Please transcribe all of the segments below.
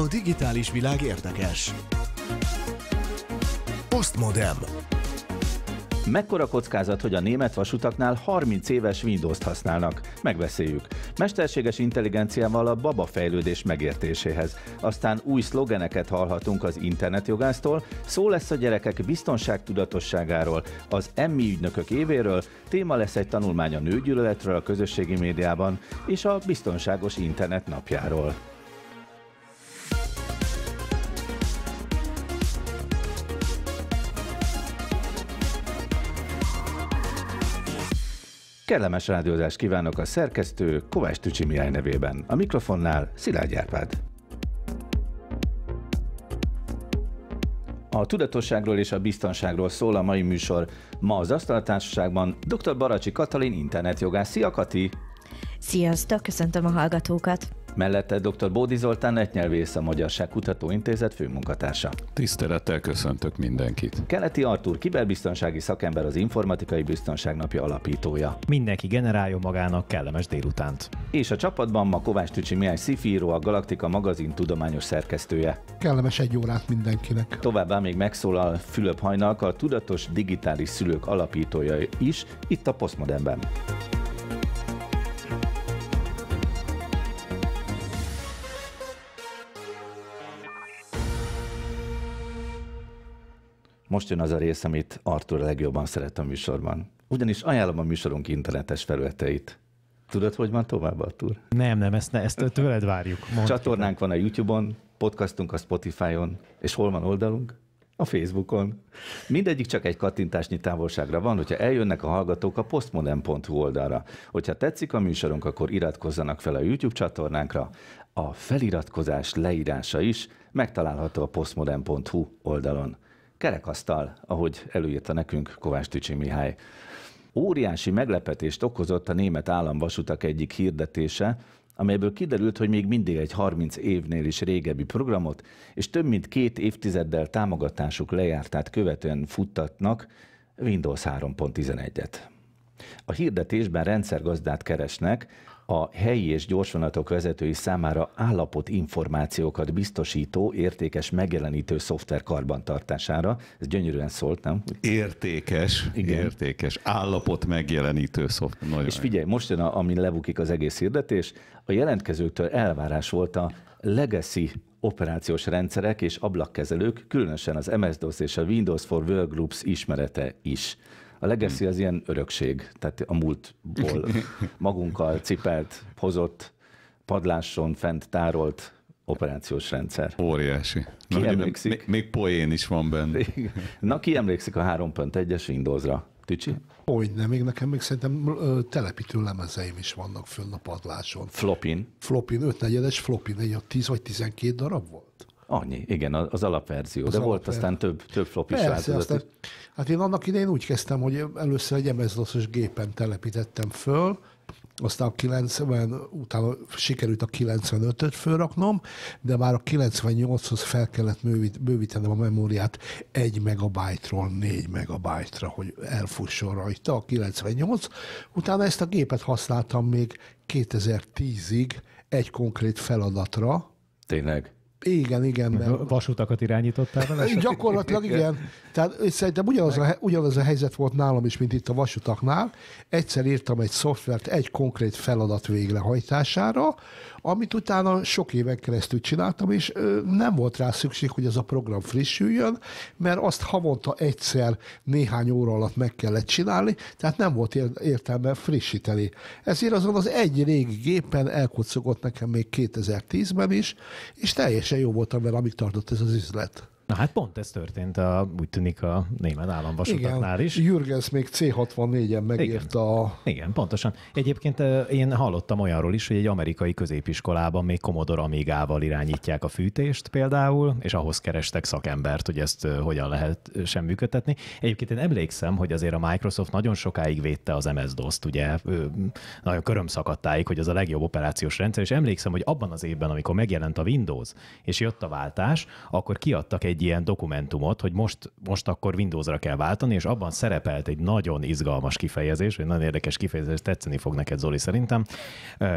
A digitális világ érdekes. Postmodem. Mekkora kockázat, hogy a német vasutaknál 30 éves Windows-t használnak? Megbeszéljük. Mesterséges intelligenciával a baba fejlődés megértéséhez. Aztán új szlogeneket hallhatunk az internetjogásztól, szó lesz a gyerekek biztonságtudatosságáról, az emmi ügynökök évéről, téma lesz egy tanulmány a nőgyűlöletről a közösségi médiában és a biztonságos internet napjáról. Kellemes rádiózást kívánok a szerkesztő Kovács Tücsi Mihály nevében. A mikrofonnál Szilágy Árpád. A tudatosságról és a biztonságról szól a mai műsor. Ma az Asztaltársaságban dr. Baracsi Katalin internetjogász. Szia, Kati! Sziasztok, köszöntöm a hallgatókat! Mellette dr. Bódi Zoltán etnyelvész a Magyarság Kutatóintézet főmunkatársa. Tisztelettel köszöntök mindenkit. Keleti Artur kiberbiztonsági szakember az Informatikai Biztonság Napja alapítója. Mindenki generálja magának kellemes délutánt. És a csapatban ma Kovács Tücsi Mihály Szifíró, a Galaktika magazin tudományos szerkesztője. Kellemes egy órát mindenkinek. Továbbá még megszólal Fülöp Hajnalka, a Tudatos Digitális Szülők alapítója is, itt a Postmodernben. Most jön az a rész, amit Artur legjobban szeret a műsorban. Ugyanis ajánlom a műsorunk internetes felületeit. Tudod, hogy van tovább, Artur? Nem, nem, ezt, ne, ezt tőled várjuk. Mondd Csatornánk van a YouTube-on, podcastunk a Spotify-on, és hol van oldalunk? A Facebookon. Mindegyik csak egy kattintásnyi távolságra van, hogyha eljönnek a hallgatók a postmodern.hu oldalra. Hogyha tetszik a műsorunk, akkor iratkozzanak fel a YouTube csatornánkra. A feliratkozás leírása is megtalálható a postmodern.hu oldalon kerekasztal, ahogy előírta nekünk Kovács Tücsi Mihály. Óriási meglepetést okozott a német államvasutak egyik hirdetése, amelyből kiderült, hogy még mindig egy 30 évnél is régebbi programot, és több mint két évtizeddel támogatásuk lejártát követően futtatnak Windows 3.11-et. A hirdetésben rendszergazdát keresnek, a helyi és gyorsvonatok vezetői számára információkat biztosító értékes megjelenítő szoftver karbantartására. Ez gyönyörűen szólt, nem? Értékes, Igen. értékes, állapot megjelenítő szoftver. Nagyon és figyelj, most jön, a, amin lebukik az egész hirdetés, a jelentkezőktől elvárás volt a legacy operációs rendszerek és ablakkezelők, különösen az MS-DOS és a Windows for Workgroups ismerete is. A legacy mhm. az ilyen örökség, tehát a múltból magunkkal cipelt, hozott, padláson fent tárolt operációs rendszer. Óriási. Ki Na, emlékszik? Még, még poén is van benne. Na, ki emlékszik a 3.1-es Windows-ra? Tücsi? Hogy nem, még nekem még szerintem telepítő lemezeim is vannak fönn a padláson. Flopin. Flopin, es flopin, egy a 10 vagy 12 darab volt. Annyi, igen, az alapverzió. Az De alapver... volt aztán több, több flop is Persze, aztán, Hát én annak idején úgy kezdtem, hogy először egy MS-DOS-os gépen telepítettem föl, aztán 90, utána sikerült a 95-öt fölraknom, de már a 98-hoz fel kellett bővítenem a memóriát 1 megabajtról 4 megabajtra, hogy elfusson rajta a 98. Utána ezt a gépet használtam még 2010-ig egy konkrét feladatra. Tényleg? Igen, igen. Mert... Vasutakat irányítottál vele? Gyakorlatilag igen. Tehát szerintem ugyanaz a, ugyanaz a helyzet volt nálam is, mint itt a vasutaknál. Egyszer írtam egy szoftvert egy konkrét feladat végrehajtására, amit utána sok éven keresztül csináltam, és nem volt rá szükség, hogy ez a program frissüljön, mert azt havonta egyszer néhány óra alatt meg kellett csinálni, tehát nem volt értelme frissíteni. Ezért azon az egy régi gépen elkocogott nekem még 2010-ben is, és teljesen jó voltam vele, amíg tartott ez az üzlet. Na hát pont ez történt, a, úgy tűnik a német államvasutaknál is. Jürgens még C64-en megírta Igen. a... Igen, pontosan. Egyébként én hallottam olyanról is, hogy egy amerikai középiskolában még Commodore Amigával irányítják a fűtést például, és ahhoz kerestek szakembert, hogy ezt hogyan lehet sem működtetni. Egyébként én emlékszem, hogy azért a Microsoft nagyon sokáig védte az MS-DOS-t, ugye nagyon köröm szakadtáig, hogy az a legjobb operációs rendszer, és emlékszem, hogy abban az évben, amikor megjelent a Windows, és jött a váltás, akkor kiadtak egy egy ilyen dokumentumot, hogy most, most akkor Windowsra kell váltani, és abban szerepelt egy nagyon izgalmas kifejezés, egy nagyon érdekes kifejezés, tetszeni fog neked Zoli szerintem.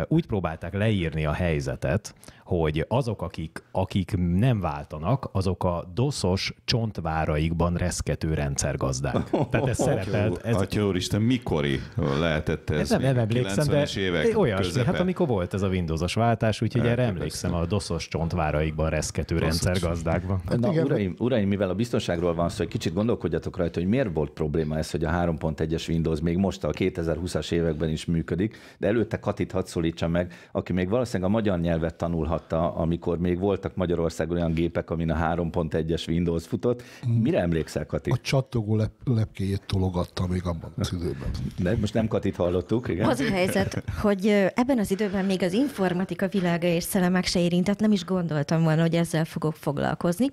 Úgy próbálták leírni a helyzetet, hogy azok, akik, akik nem váltanak, azok a doszos csontváraikban reszkető rendszergazdák. Tehát ez szerepelt. Ez... Atya úristen, mikori lehetett ez? Nem, nem emlékszem, de évek olyas, hát közepe. hát amikor volt ez a Windows-os váltás, úgyhogy hát erre emlékszem a doszos csontváraikban reszkető rendszergazdákban. Hát Na, Igen, Uraim, uraim, mivel a biztonságról van szó, egy kicsit gondolkodjatok rajta, hogy miért volt probléma ez, hogy a 3.1-es Windows még most a 2020-as években is működik, de előtte Katit hadd szólítsa meg, aki még valószínűleg a magyar nyelvet tanulhatta, amikor még voltak Magyarországon olyan gépek, amin a 3.1-es Windows futott. Mire emlékszel, Kati? A csattogó lep- lepkéjét tologatta még abban az időben. De most nem Katit hallottuk, igen? Az a helyzet, hogy ebben az időben még az informatika világa és szellemek se érintett, nem is gondoltam volna, hogy ezzel fogok foglalkozni.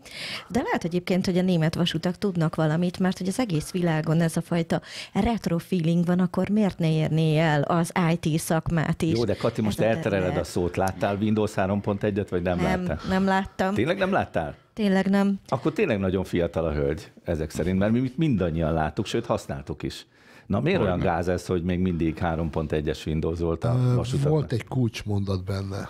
De lehet egyébként, hogy a német vasutak tudnak valamit, mert hogy az egész világon ez a fajta retro feeling van, akkor miért ne érné el az IT szakmát is? Jó, de Kati, most eltereled a szót. Láttál Windows 3.1-et, vagy nem, nem láttál? Nem láttam. Tényleg nem láttál? Tényleg nem. Akkor tényleg nagyon fiatal a hölgy ezek szerint, mert mi mindannyian láttuk, sőt használtuk is. Na miért Olyan. olyan gáz ez, hogy még mindig 3.1-es Windows volt a vasutakban? Volt egy kulcsmondat benne,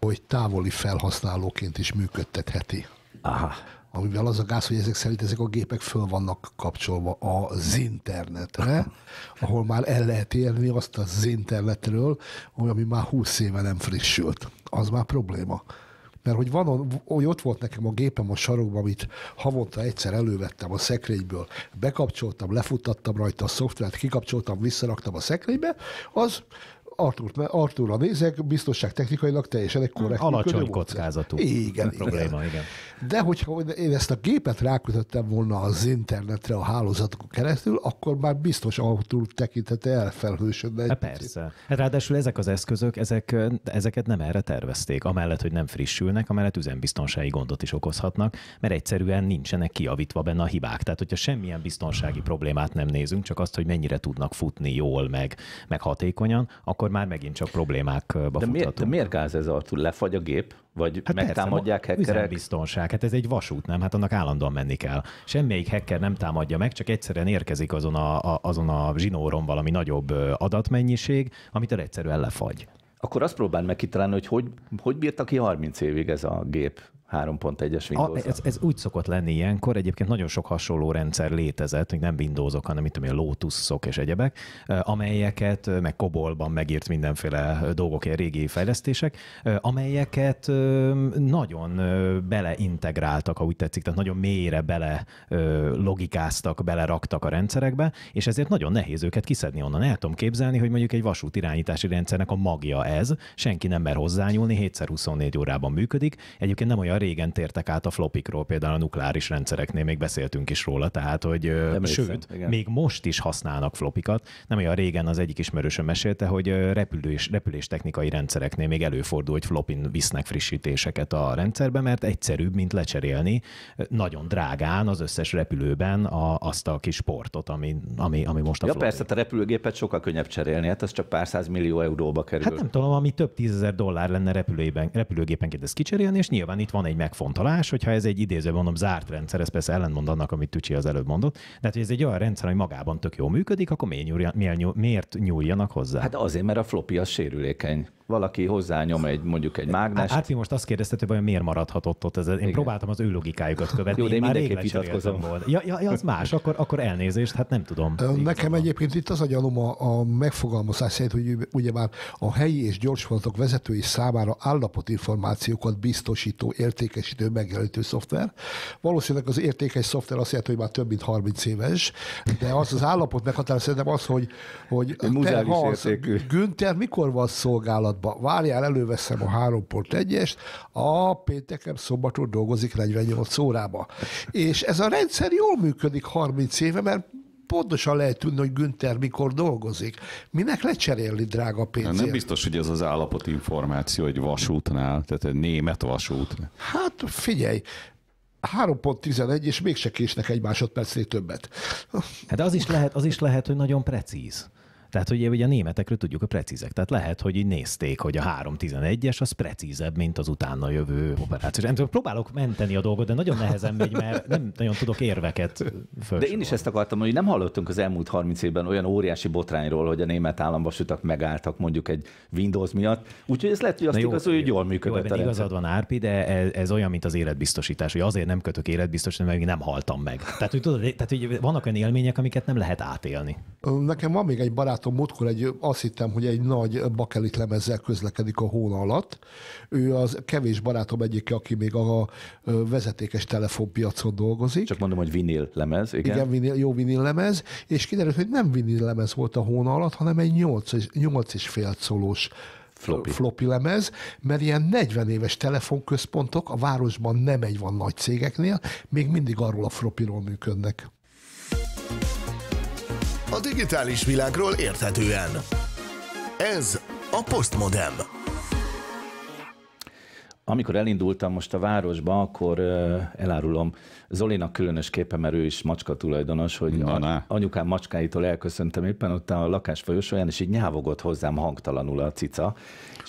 hogy távoli felhasználóként is működtetheti. Aha amivel az a gáz, hogy ezek szerint ezek a gépek föl vannak kapcsolva az internetre, ahol már el lehet érni azt az internetről, ami már 20 éve nem frissült. Az már probléma. Mert hogy van, hogy ott volt nekem a gépem a sarokban, amit havonta egyszer elővettem a szekrényből, bekapcsoltam, lefutattam rajta a szoftvert, kikapcsoltam, visszaraktam a szekrénybe, az Artúrt, Artúrra nézek, biztonság technikailag teljesen egy korrekt. Alacsony kockázatú. Igen, probléma, igen. igen. De hogyha én ezt a gépet rákötöttem volna az internetre, a hálózatok keresztül, akkor már biztos Artúr tekintete elfelhősödne. Egy hát persze. Hát ráadásul ezek az eszközök, ezek, ezeket nem erre tervezték. Amellett, hogy nem frissülnek, amellett üzembiztonsági gondot is okozhatnak, mert egyszerűen nincsenek kiavítva benne a hibák. Tehát, hogyha semmilyen biztonsági problémát nem nézünk, csak azt, hogy mennyire tudnak futni jól, meg, meg hatékonyan, akkor akkor már megint csak problémákba de miért, de miért gáz ez, Artur? Lefagy a gép? Vagy hát megtámadják hekkerek? hackerek? biztonság, hát ez egy vasút, nem? Hát annak állandóan menni kell. Semmelyik hacker nem támadja meg, csak egyszerűen érkezik azon a, a, azon a zsinóron valami nagyobb adatmennyiség, amit egyszerűen lefagy. Akkor azt próbáld meg kitalálni, hogy, hogy hogy bírta ki 30 évig ez a gép 3.1-es windows ez, ez úgy szokott lenni ilyenkor, egyébként nagyon sok hasonló rendszer létezett, hogy nem Windowsok, hanem a lotus Lotusok és egyebek, eh, amelyeket, eh, meg Kobolban megírt mindenféle eh, dolgok, ilyen régi fejlesztések, amelyeket nagyon beleintegráltak, ha úgy tetszik, tehát nagyon mélyre bele logikáztak, beleraktak a rendszerekbe, és ezért nagyon nehéz őket kiszedni onnan. El tudom képzelni, hogy mondjuk egy vasút irányítási rendszernek a magja ez, senki nem mer hozzányúlni, 7x24 órában működik, egyébként nem olyan olyan régen tértek át a flopikról, például a nukleáris rendszereknél még beszéltünk is róla, tehát hogy sőt, igen. még most is használnak flopikat. Nem olyan régen az egyik ismerősöm mesélte, hogy repülés, repülés technikai rendszereknél még előfordul, hogy flopin visznek frissítéseket a rendszerbe, mert egyszerűbb, mint lecserélni nagyon drágán az összes repülőben a, azt a kis portot, ami, ami, ami most a Ja persze, hát a repülőgépet sokkal könnyebb cserélni, hát az csak pár száz millió euróba kerül. Hát nem tudom, ami több tízezer dollár lenne repülőben, repülőgépen, ez kicserélni, és nyilván itt van egy megfontolás, hogyha ez egy idéző, mondom, zárt rendszer, ez persze ellentmond annak, amit Tücsi az előbb mondott, de hát, hogy ez egy olyan rendszer, ami magában tök jól működik, akkor miért, miért, nyúljanak hozzá? Hát azért, mert a floppy az sérülékeny valaki hozzányom egy mondjuk egy mágnes. Hát, most azt kérdezted, hogy miért maradhatott ott ez. Én Igen. próbáltam az ő logikájukat követni. Jó, de én, én mindenképp vitatkozom. Ja, ja, ja, az más, akkor, akkor elnézést, hát nem tudom. Nekem egyébként itt az a gyalom a, a megfogalmazás szerint, hogy ugyebár a helyi és gyorsvonatok vezetői számára állapotinformációkat biztosító, értékesítő, megjelenítő szoftver. Valószínűleg az értékes szoftver azt jelenti, hogy már több mint 30 éves, de az az állapot meghatározza, az, hogy, hogy te, ha az, Günther mikor van szolgálat pillanatban, várjál, előveszem a 3.1-est, a pénteken szombaton dolgozik 48 órába. És ez a rendszer jól működik 30 éve, mert pontosan lehet tudni, hogy Günther mikor dolgozik. Minek lecserélni drága pénzért? Nem biztos, hogy ez az állapot információ egy vasútnál, tehát egy német vasút. Hát figyelj, 3.11, és mégse késnek egy másodpercnél többet. Hát az is lehet, az is lehet hogy nagyon precíz. Tehát ugye, ugye a németekről tudjuk a precízek. Tehát lehet, hogy így nézték, hogy a 3.11-es az precízebb, mint az utána jövő operáció. Nem tudom, próbálok menteni a dolgot, de nagyon nehezen megy, mert nem nagyon tudok érveket föl. De én is ezt akartam, hogy nem hallottunk az elmúlt 30 évben olyan óriási botrányról, hogy a német államvasutak megálltak mondjuk egy Windows miatt. Úgyhogy ez lehet, hogy azt jó, igaz, hogy jól működött. Jó, igazad van, Árpi, de ez, ez, olyan, mint az életbiztosítás, hogy azért nem kötök életbiztosítást, mert még nem haltam meg. Tehát, hogy tudod, tehát, hogy vannak olyan élmények, amiket nem lehet átélni. Nekem van még egy barát barátom múltkor egy, azt hittem, hogy egy nagy bakelit lemezzel közlekedik a hóna alatt. Ő az kevés barátom egyik, aki még a vezetékes telefonpiacon dolgozik. Csak mondom, hogy vinil lemez, igen. Igen, vinil, jó vinil lemez, és kiderült, hogy nem vinil lemez volt a hóna alatt, hanem egy 8, 8 és fél szólós floppy. floppy lemez, mert ilyen 40 éves telefonközpontok a városban nem egy van nagy cégeknél, még mindig arról a floppyról működnek a digitális világról érthetően. Ez a Postmodem. Amikor elindultam most a városba, akkor elárulom Zolinak képe, mert ő is macska tulajdonos, hogy Na, na. anyukám macskáitól elköszöntem éppen ott a lakás folyosóján, és így nyávogott hozzám hangtalanul a cica,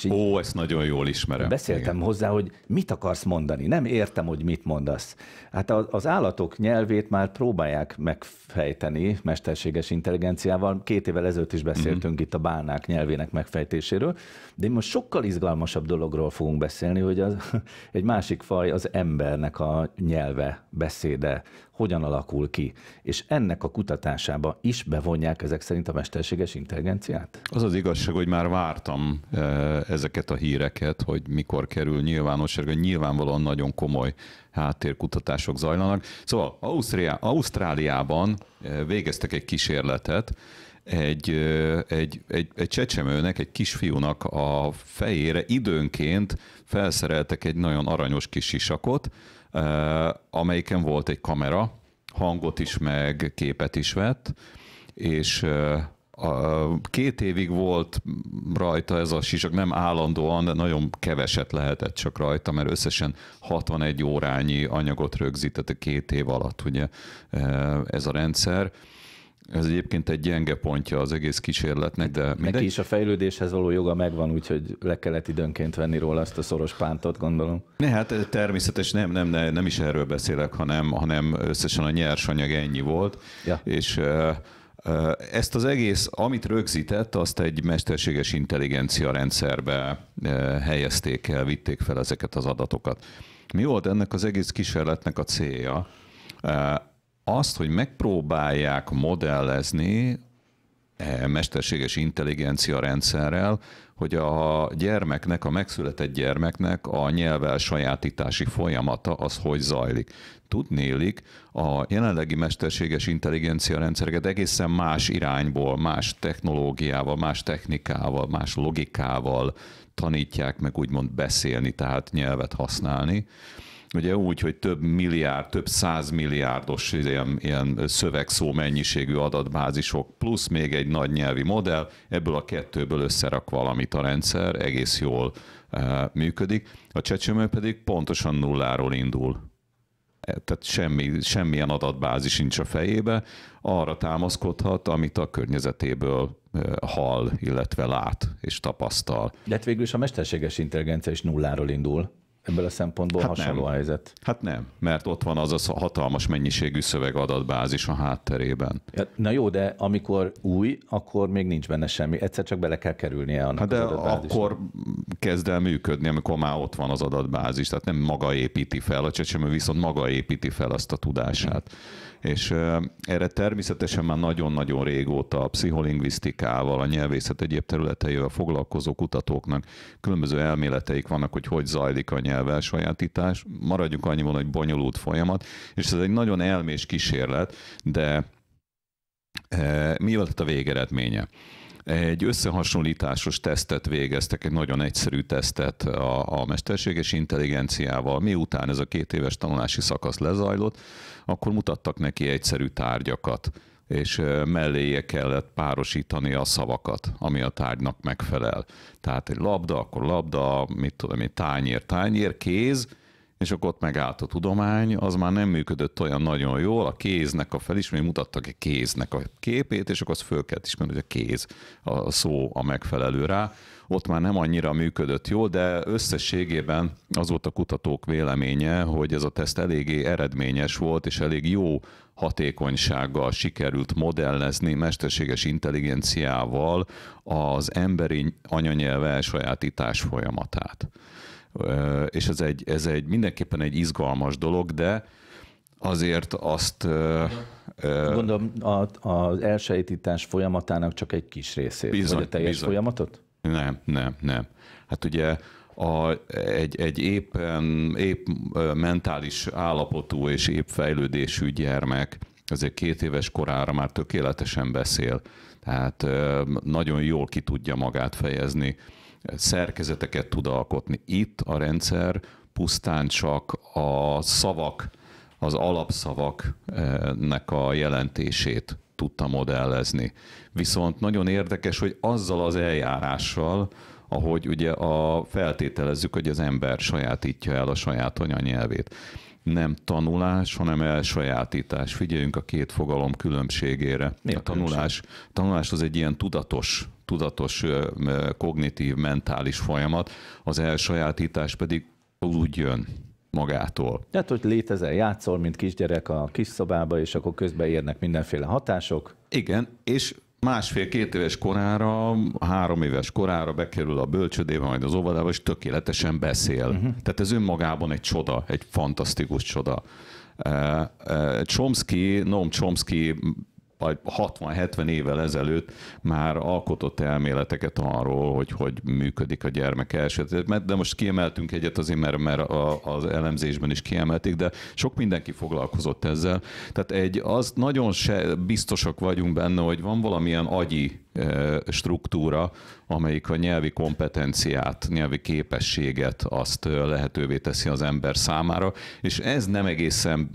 és Ó, ezt nagyon jól ismerem. Beszéltem Igen. hozzá, hogy mit akarsz mondani. Nem értem, hogy mit mondasz. Hát az állatok nyelvét már próbálják megfejteni mesterséges intelligenciával. Két évvel ezelőtt is beszéltünk uh-huh. itt a bálnák nyelvének megfejtéséről, de most sokkal izgalmasabb dologról fogunk beszélni, hogy az, egy másik faj az embernek a nyelve, beszéde, hogyan alakul ki. És ennek a kutatásába is bevonják ezek szerint a mesterséges intelligenciát? Az az igazság, hogy már vártam e, ezeket a híreket, hogy mikor kerül nyilvánosságra. Nyilvánvalóan nagyon komoly háttérkutatások zajlanak. Szóval Ausztriá, Ausztráliában e, végeztek egy kísérletet, egy, e, egy, egy, egy csecsemőnek, egy kisfiúnak a fejére időnként felszereltek egy nagyon aranyos kis sisakot, amelyiken volt egy kamera, hangot is, meg képet is vett, és a két évig volt rajta ez a sisak, nem állandóan, de nagyon keveset lehetett csak rajta, mert összesen 61 órányi anyagot rögzített a két év alatt ugye ez a rendszer. Ez egyébként egy gyenge pontja az egész kísérletnek, de mindegy. Neki is a fejlődéshez való joga megvan, úgyhogy le kellett időnként venni róla azt a szoros pántot, gondolom. Ne, hát eh, természetes, nem, nem, nem, nem is erről beszélek, hanem, hanem összesen a nyersanyag ennyi volt, ja. és eh, eh, ezt az egész, amit rögzített, azt egy mesterséges intelligencia rendszerbe helyezték el, vitték fel ezeket az adatokat. Mi volt ennek az egész kísérletnek a célja? azt, hogy megpróbálják modellezni eh, mesterséges intelligencia rendszerrel, hogy a gyermeknek, a megszületett gyermeknek a nyelvel sajátítási folyamata az hogy zajlik. Tudnélik, a jelenlegi mesterséges intelligencia rendszereket egészen más irányból, más technológiával, más technikával, más logikával tanítják meg úgymond beszélni, tehát nyelvet használni ugye úgy, hogy több milliárd, több százmilliárdos ilyen, ilyen szövegszó mennyiségű adatbázisok, plusz még egy nagy nyelvi modell, ebből a kettőből összerak valamit a rendszer, egész jól eh, működik. A csecsemő pedig pontosan nulláról indul e, tehát semmi, semmilyen adatbázis sincs a fejébe, arra támaszkodhat, amit a környezetéből eh, hall, illetve lát és tapasztal. De hát végül is a mesterséges intelligencia is nulláról indul. Ebből a szempontból hát hasonló nem. helyzet. Hát nem, mert ott van az a hatalmas mennyiségű szövegadatbázis a hátterében. Ja, na jó, de amikor új, akkor még nincs benne semmi. Egyszer csak bele kell kerülnie annak hát de az akkor kezd el működni, amikor már ott van az adatbázis. Tehát nem maga építi fel a csecsemő, viszont maga építi fel azt a tudását. Hmm és erre természetesen már nagyon-nagyon régóta a pszicholingvisztikával, a nyelvészet egyéb területeivel foglalkozó kutatóknak különböző elméleteik vannak, hogy hogy zajlik a nyelv elsajátítás. Maradjunk annyiban, hogy bonyolult folyamat, és ez egy nagyon elmés kísérlet, de e, mi volt a végeredménye? Egy összehasonlításos tesztet végeztek, egy nagyon egyszerű tesztet a, a mesterséges intelligenciával. Miután ez a két éves tanulási szakasz lezajlott, akkor mutattak neki egyszerű tárgyakat és melléje kellett párosítani a szavakat, ami a tárgynak megfelel. Tehát egy labda, akkor labda, mit tudom én, tányér, tányér, kéz, és akkor ott megállt a tudomány, az már nem működött olyan nagyon jól, a kéznek a felismerő, mutattak egy kéznek a képét, és akkor azt föl kellett ismerni, hogy a kéz a szó a megfelelő rá. Ott már nem annyira működött jól, de összességében az volt a kutatók véleménye, hogy ez a teszt eléggé eredményes volt, és elég jó hatékonysággal sikerült modellezni mesterséges intelligenciával az emberi anyanyelv elsajátítás folyamatát és ez egy, ez egy mindenképpen egy izgalmas dolog, de azért azt... Gondolom az elsajátítás folyamatának csak egy kis részét, bizony, vagy a teljes bizony. folyamatot? Nem, nem, nem. Hát ugye a, egy, egy éppen, épp mentális állapotú és épp fejlődésű gyermek azért két éves korára már tökéletesen beszél, tehát nagyon jól ki tudja magát fejezni szerkezeteket tud alkotni. Itt a rendszer pusztán csak a szavak, az alapszavaknek a jelentését tudta modellezni. Viszont nagyon érdekes, hogy azzal az eljárással, ahogy ugye a feltételezzük, hogy az ember sajátítja el a saját anyanyelvét. Nem tanulás, hanem elsajátítás. Figyeljünk a két fogalom különbségére. Mi a, tanulás? Különbség? Tanulás az egy ilyen tudatos tudatos kognitív, mentális folyamat, az elsajátítás pedig úgy jön magától. Tehát, hogy létezel, játszol, mint kisgyerek a kis szobába, és akkor közben érnek mindenféle hatások. Igen, és másfél-két éves korára, három éves korára bekerül a bölcsödébe, majd az óvodába, és tökéletesen beszél. Uh-huh. Tehát ez önmagában egy csoda, egy fantasztikus csoda. Chomsky, Noam Chomsky 60-70 évvel ezelőtt már alkotott elméleteket arról, hogy hogy működik a gyermek elsőt. De most kiemeltünk egyet azért, mert, mert az elemzésben is kiemelték, de sok mindenki foglalkozott ezzel. Tehát egy, az nagyon se biztosak vagyunk benne, hogy van valamilyen agyi struktúra, amelyik a nyelvi kompetenciát, nyelvi képességet azt lehetővé teszi az ember számára, és ez nem egészen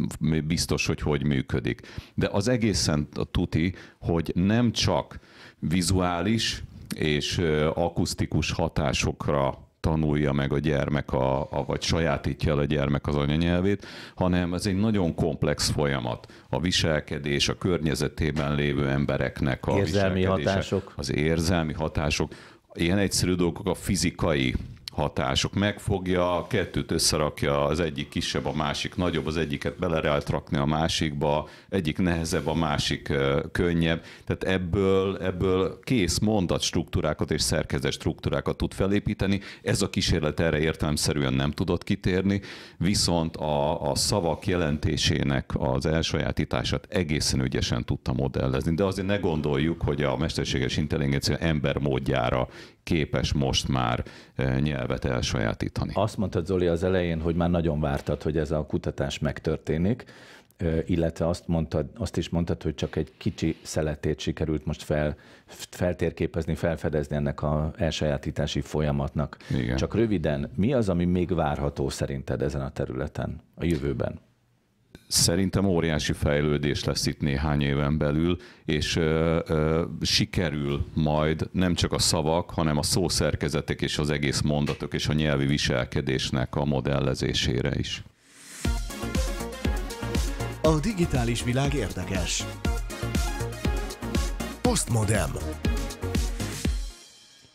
biztos, hogy hogy működik. De az egészen tuti, hogy nem csak vizuális és akusztikus hatásokra tanulja meg a gyermek, a, a, vagy sajátítja el a gyermek az anyanyelvét, hanem ez egy nagyon komplex folyamat. A viselkedés, a környezetében lévő embereknek a érzelmi hatások. Az érzelmi hatások, ilyen egyszerű dolgok, a fizikai hatások. Megfogja, a kettőt összerakja, az egyik kisebb, a másik nagyobb, az egyiket belerelt rakni a másikba, egyik nehezebb, a másik könnyebb. Tehát ebből, ebből kész mondatstruktúrákat és szerkezet struktúrákat tud felépíteni. Ez a kísérlet erre értelemszerűen nem tudott kitérni, viszont a, a szavak jelentésének az elsajátítását egészen ügyesen tudta modellezni. De azért ne gondoljuk, hogy a mesterséges intelligencia ember módjára képes most már eh, nyelvet elsajátítani. Azt mondtad Zoli az elején, hogy már nagyon vártad, hogy ez a kutatás megtörténik, eh, illetve azt, mondtad, azt is mondtad, hogy csak egy kicsi szeletét sikerült most fel, feltérképezni, felfedezni ennek a elsajátítási folyamatnak. Igen. Csak röviden, mi az, ami még várható szerinted ezen a területen a jövőben? szerintem óriási fejlődés lesz itt néhány éven belül, és ö, ö, sikerül majd nem csak a szavak, hanem a szószerkezetek és az egész mondatok és a nyelvi viselkedésnek a modellezésére is. A digitális világ érdekes. Postmodern.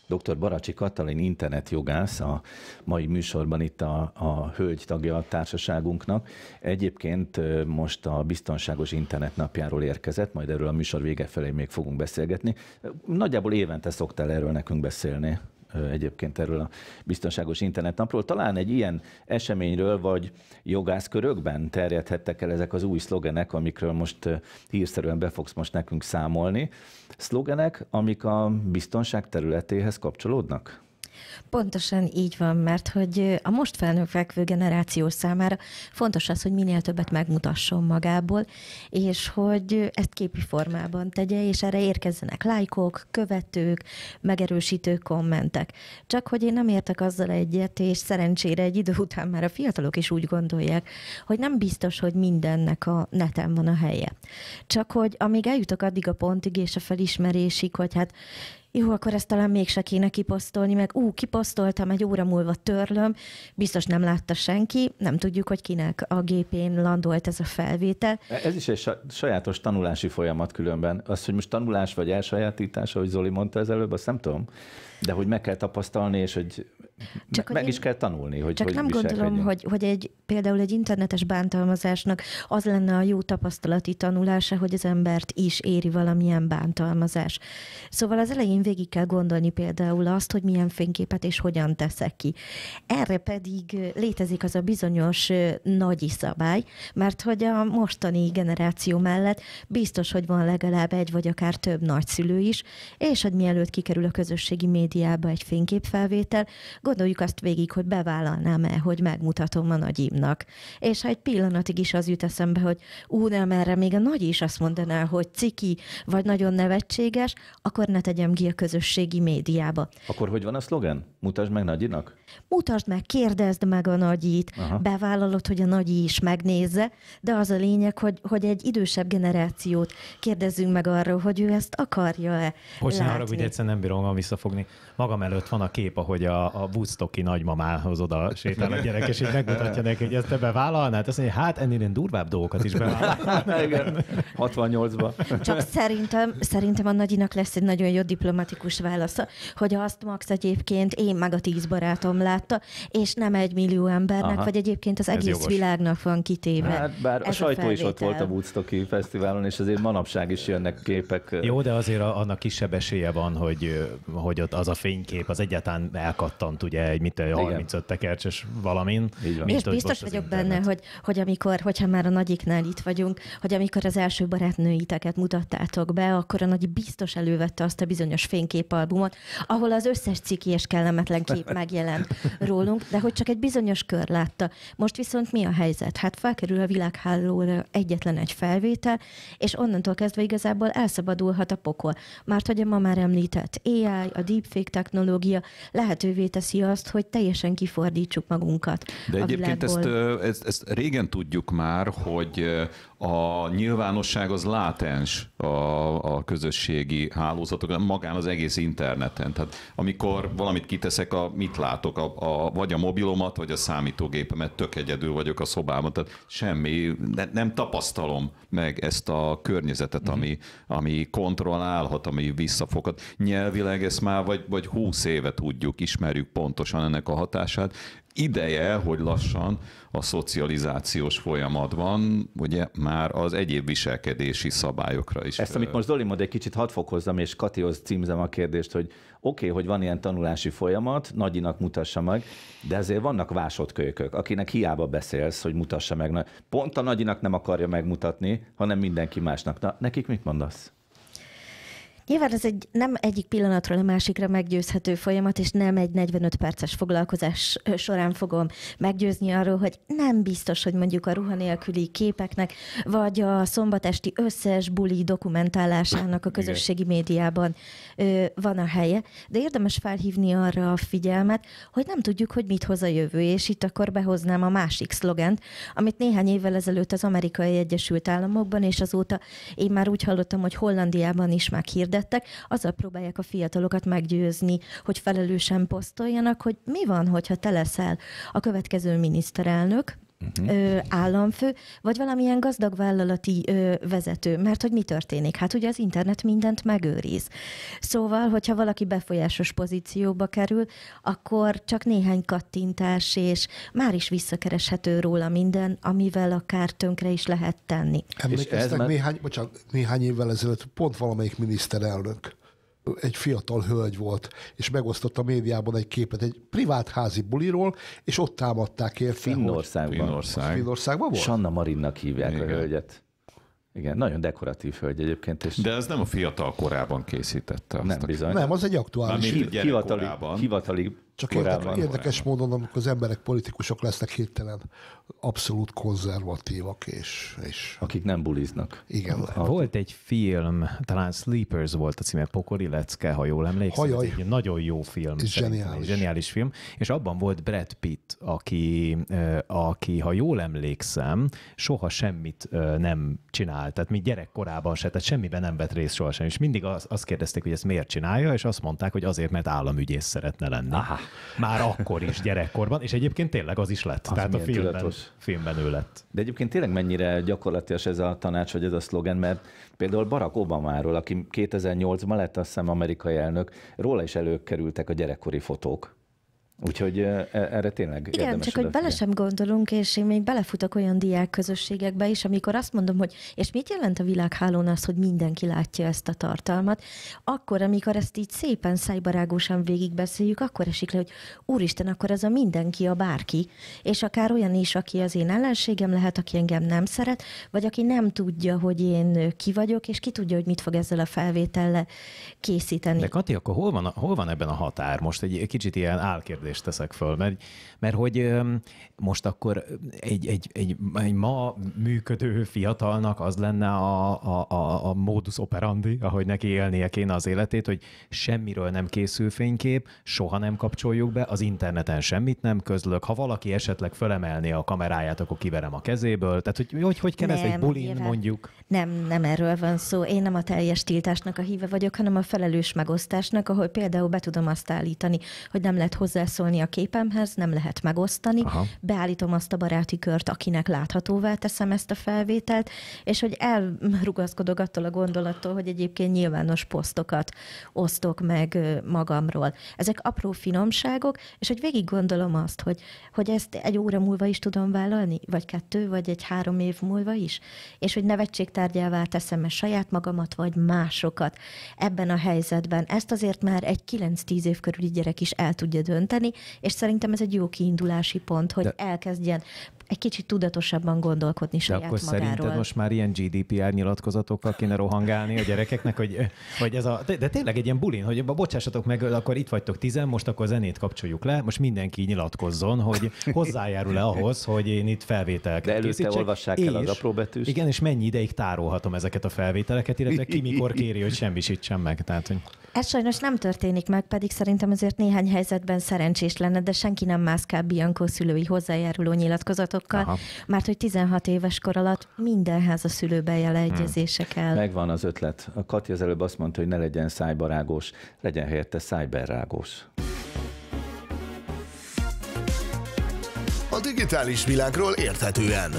Dr. Baracsi Katalin internetjogász a mai műsorban itt a, a hölgy tagja a társaságunknak. Egyébként most a Biztonságos Internet napjáról érkezett, majd erről a műsor vége felé még fogunk beszélgetni. Nagyjából évente szoktál erről nekünk beszélni egyébként erről a biztonságos internetnapról. Talán egy ilyen eseményről vagy jogászkörökben terjedhettek el ezek az új szlogenek, amikről most hírszerűen be fogsz most nekünk számolni. Szlogenek, amik a biztonság területéhez kapcsolódnak? Pontosan így van, mert hogy a most felnőfekvő generáció számára fontos az, hogy minél többet megmutasson magából, és hogy ezt képi formában tegye, és erre érkezzenek lájkok, követők, megerősítő kommentek. Csak hogy én nem értek azzal egyet, és szerencsére egy idő után már a fiatalok is úgy gondolják, hogy nem biztos, hogy mindennek a neten van a helye. Csak hogy amíg eljutok addig a pontig és a felismerésig, hogy hát jó, akkor ezt talán mégse kéne kiposztolni, meg ú, kiposztoltam, egy óra múlva törlöm, biztos nem látta senki, nem tudjuk, hogy kinek a gépén landolt ez a felvétel. Ez is egy sajátos tanulási folyamat különben. Az, hogy most tanulás vagy elsajátítás, ahogy Zoli mondta ez előbb, azt nem tudom. De hogy meg kell tapasztalni, és hogy csak meg hogy is kell tanulni, hogy Csak hogy nem gondolom, hogy, hogy egy például egy internetes bántalmazásnak az lenne a jó tapasztalati tanulása, hogy az embert is éri valamilyen bántalmazás. Szóval az elején végig kell gondolni például azt, hogy milyen fényképet és hogyan teszek ki. Erre pedig létezik az a bizonyos nagy szabály, mert hogy a mostani generáció mellett biztos, hogy van legalább egy vagy akár több nagyszülő is, és hogy mielőtt kikerül a közösségi médiára, médiába egy fényképfelvétel, gondoljuk azt végig, hogy bevállalnám-e, hogy megmutatom a nagyimnak. És ha egy pillanatig is az jut eszembe, hogy ú, nem, erre még a nagy is azt mondaná, hogy ciki, vagy nagyon nevetséges, akkor ne tegyem ki a közösségi médiába. Akkor hogy van a szlogen? Mutasd meg nagyinak? Mutasd meg, kérdezd meg a nagyit, Aha. bevállalod, hogy a nagyi is megnézze, de az a lényeg, hogy, hogy egy idősebb generációt kérdezzünk meg arról, hogy ő ezt akarja-e Bocs, arra, hogy egyszerűen nem bírom visszafogni. Magam előtt van a kép, ahogy a, a Woodstocki nagymamához oda sétál a gyerek, és így megmutatja neki, hogy ezt te bevállalnád. Azt mondja, hát ennél én durvább dolgokat is bevállalnád. 68-ban. Csak szerintem, szerintem a nagyinak lesz egy nagyon jó diplomatikus válasza, hogy azt max egyébként én meg a tíz barátom magam látta, és nem egy millió embernek, Aha. vagy egyébként az egész világnak van kitéve. Hát bár Ez a sajtó a is ott volt a Woodstocki fesztiválon, és azért manapság is jönnek képek. Jó, de azért annak kisebb esélye van, hogy, hogy ott az a fénykép az egyáltalán elkattant, ugye, egy mit, 35 tekercses valamin. És biztos vagyok benne, hogy, hogy amikor, hogyha már a nagyiknál itt vagyunk, hogy amikor az első barátnőiteket mutattátok be, akkor a nagy biztos elővette azt a bizonyos fényképalbumot, ahol az összes ciki és kellemetlen kép megjelent rólunk, de hogy csak egy bizonyos kör látta. Most viszont mi a helyzet? Hát felkerül a világhálóra egyetlen egy felvétel, és onnantól kezdve igazából elszabadulhat a pokol. Már, hogy a ma már említett AI, a deepfake technológia lehetővé teszi azt, hogy teljesen kifordítsuk magunkat. De egyébként ezt, ezt, ezt régen tudjuk már, hogy a nyilvánosság az látens a, a közösségi hálózatokon, magán az egész interneten. Tehát amikor valamit kiteszek, a, mit látok, a, a, vagy a mobilomat, vagy a számítógépemet, tök egyedül vagyok a szobában, tehát semmi, ne, nem tapasztalom meg ezt a környezetet, mhm. ami, ami kontrollálhat, ami visszafoghat. Nyelvileg ezt már vagy, vagy húsz éve tudjuk, ismerjük pontosan ennek a hatását, ideje, hogy lassan a szocializációs folyamatban ugye már az egyéb viselkedési szabályokra is. Ezt, amit most Doli mond, egy kicsit hadd fokozzam, és Katihoz címzem a kérdést, hogy oké, okay, hogy van ilyen tanulási folyamat, nagyinak mutassa meg, de ezért vannak vásodkölykök, akinek hiába beszélsz, hogy mutassa meg. Pont a nagyinak nem akarja megmutatni, hanem mindenki másnak. Na, nekik mit mondasz? Nyilván ez egy nem egyik pillanatról a másikra meggyőzhető folyamat, és nem egy 45 perces foglalkozás során fogom meggyőzni arról, hogy nem biztos, hogy mondjuk a ruhanélküli képeknek, vagy a szombatesti összes buli dokumentálásának a közösségi médiában ö, van a helye, de érdemes felhívni arra a figyelmet, hogy nem tudjuk, hogy mit hoz a jövő, és itt akkor behoznám a másik szlogent, amit néhány évvel ezelőtt az Amerikai Egyesült Államokban, és azóta én már úgy hallottam, hogy Hollandiában is meghirdettek, elégedettek, azzal próbálják a fiatalokat meggyőzni, hogy felelősen posztoljanak, hogy mi van, hogyha te leszel a következő miniszterelnök, uh-huh. ö, államfő, vagy valamilyen gazdag vállalati ö, vezető. Mert hogy mi történik? Hát ugye az internet mindent megőriz. Szóval, hogyha valaki befolyásos pozícióba kerül, akkor csak néhány kattintás, és már is visszakereshető róla minden, amivel akár tönkre is lehet tenni. Emlékeztek ez már... néhány, bocsánat, néhány évvel ezelőtt pont valamelyik miniszterelnök egy fiatal hölgy volt, és megosztott a médiában egy képet egy privát házi buliról, és ott támadták érte. Finnországban. Hogy... Finnország. Finnországban volt? Sanna Marinnak hívják Igen. a hölgyet. Igen, nagyon dekoratív hölgy egyébként. És De ez nem a fiatal korában készítette azt. Nem, bizony. Nem, az egy aktuális. hivatali, hivatali csak érdekes, érdekes módon, amikor az emberek politikusok lesznek hirtelen abszolút konzervatívak, és... és Akik nem buliznak. Igen. A, volt egy film, talán Sleepers volt a címe, Pokori Lecke, ha jól emlékszem. Hajaj. egy nagyon jó film. Ez zseniális. zseniális film. És abban volt Brad Pitt, aki, aki, ha jól emlékszem, soha semmit nem csinált. Tehát mi gyerekkorában se, tehát semmiben nem vett részt sohasem. És mindig azt, azt kérdezték, hogy ezt miért csinálja, és azt mondták, hogy azért, mert államügyész szeretne lenni. Aha. Már akkor is gyerekkorban, és egyébként tényleg az is lett. Az Tehát a filmben, filmben ő lett. De egyébként tényleg mennyire gyakorlatilag ez a tanács, vagy ez a szlogen, mert például Barack Obamáról, aki 2008-ban lett azt hiszem amerikai elnök, róla is előkerültek a gyerekkori fotók Úgyhogy e, erre tényleg Igen, csak hogy bele sem gondolunk, és én még belefutok olyan diák közösségekbe is, amikor azt mondom, hogy és mit jelent a világhálón az, hogy mindenki látja ezt a tartalmat, akkor, amikor ezt így szépen szájbarágosan végigbeszéljük, akkor esik le, hogy úristen, akkor ez a mindenki a bárki, és akár olyan is, aki az én ellenségem lehet, aki engem nem szeret, vagy aki nem tudja, hogy én ki vagyok, és ki tudja, hogy mit fog ezzel a felvétellel készíteni. De Kati, akkor hol van, hol van ebben a határ? Most egy kicsit ilyen álkérdés kérdést teszek föl, mert, mert hogy most akkor egy, egy, egy, egy ma működő fiatalnak az lenne a, a, a, a modus operandi, ahogy neki élnie kéne az életét, hogy semmiről nem készül fénykép, soha nem kapcsoljuk be, az interneten semmit nem közlök, ha valaki esetleg fölemelné a kameráját, akkor kiverem a kezéből, tehát hogy hogy, hogy kell nem, ez egy bulin nyilván. mondjuk? Nem, nem erről van szó, én nem a teljes tiltásnak a híve vagyok, hanem a felelős megosztásnak, ahol például be tudom azt állítani, hogy nem lehet hozzász hozzászólni a képemhez, nem lehet megosztani. Aha. Beállítom azt a baráti kört, akinek láthatóvá teszem ezt a felvételt, és hogy elrugaszkodok attól a gondolattól, hogy egyébként nyilvános posztokat osztok meg magamról. Ezek apró finomságok, és hogy végig gondolom azt, hogy, hogy ezt egy óra múlva is tudom vállalni, vagy kettő, vagy egy három év múlva is, és hogy nevetségtárgyává teszem-e saját magamat, vagy másokat ebben a helyzetben. Ezt azért már egy 9-10 év körüli gyerek is el tudja dönteni, és szerintem ez egy jó kiindulási pont, hogy De... elkezdjen egy kicsit tudatosabban gondolkodni De saját akkor magáról. szerinted most már ilyen GDPR nyilatkozatokkal kéne rohangálni a gyerekeknek, hogy, hogy ez a, de tényleg egy ilyen bulin, hogy bocsássatok meg, akkor itt vagytok tizen, most akkor zenét kapcsoljuk le, most mindenki nyilatkozzon, hogy hozzájárul e ahhoz, hogy én itt felvételeket De előtte készítsek, olvassák el az apró betűs. Igen, és mennyi ideig tárolhatom ezeket a felvételeket, illetve ki mikor kéri, hogy semmisítsem meg. Tehát, hogy... Ez sajnos nem történik meg, pedig szerintem azért néhány helyzetben szerencsés lenne, de senki nem mászkál Bianco szülői hozzájáruló nyilatkozatot barátokkal, Aha. mert hogy 16 éves kor alatt minden házaszülő egyezése hmm. kell. Megvan az ötlet. A Kati az előbb azt mondta, hogy ne legyen szájbarágos, legyen helyette szájberrágos. A digitális világról érthetően.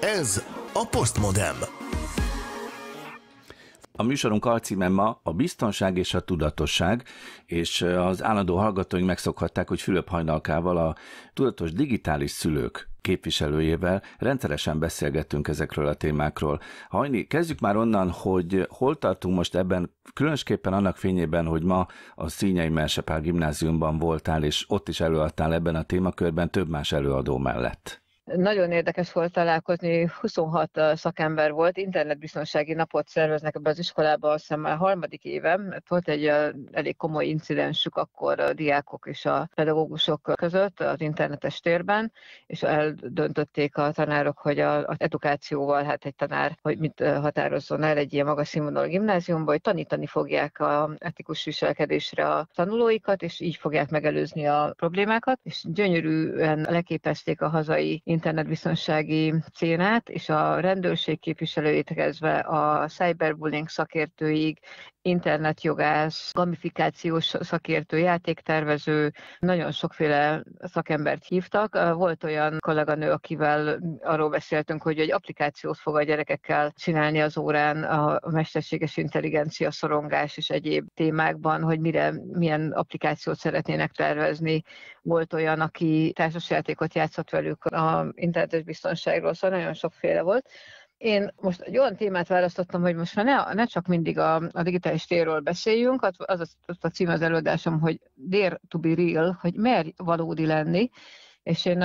Ez a Postmodem. A műsorunk alcíme ma a biztonság és a tudatosság, és az állandó hallgatóink megszokhatták, hogy Fülöp Hajnalkával a tudatos digitális szülők képviselőjével rendszeresen beszélgettünk ezekről a témákról. Hajni, kezdjük már onnan, hogy hol tartunk most ebben, különösképpen annak fényében, hogy ma a Színyei Mersepál gimnáziumban voltál, és ott is előadtál ebben a témakörben több más előadó mellett. Nagyon érdekes volt találkozni, 26 szakember volt, internetbiztonsági napot szerveznek ebbe az iskolába, azt hiszem már a harmadik éve. Volt egy elég komoly incidensük akkor a diákok és a pedagógusok között az internetes térben, és eldöntötték a tanárok, hogy az edukációval, hát egy tanár, hogy mit határozzon el egy ilyen magas színvonalú gimnáziumban, hogy tanítani fogják a etikus viselkedésre a tanulóikat, és így fogják megelőzni a problémákat, és gyönyörűen leképezték a hazai internetbiztonsági célnát és a rendőrség képviselőjét kezdve a cyberbullying szakértőig internetjogász, gamifikációs szakértő, játéktervező, nagyon sokféle szakembert hívtak. Volt olyan kolléganő, akivel arról beszéltünk, hogy egy applikációt fog a gyerekekkel csinálni az órán a mesterséges intelligencia, szorongás és egyéb témákban, hogy mire, milyen applikációt szeretnének tervezni. Volt olyan, aki társasjátékot játszott velük a internetes biztonságról, szóval nagyon sokféle volt. Én most egy olyan témát választottam, hogy most már ne, ne csak mindig a, a digitális térről beszéljünk, az, az, az a cím az előadásom, hogy Dare to be real, hogy mer valódi lenni, és én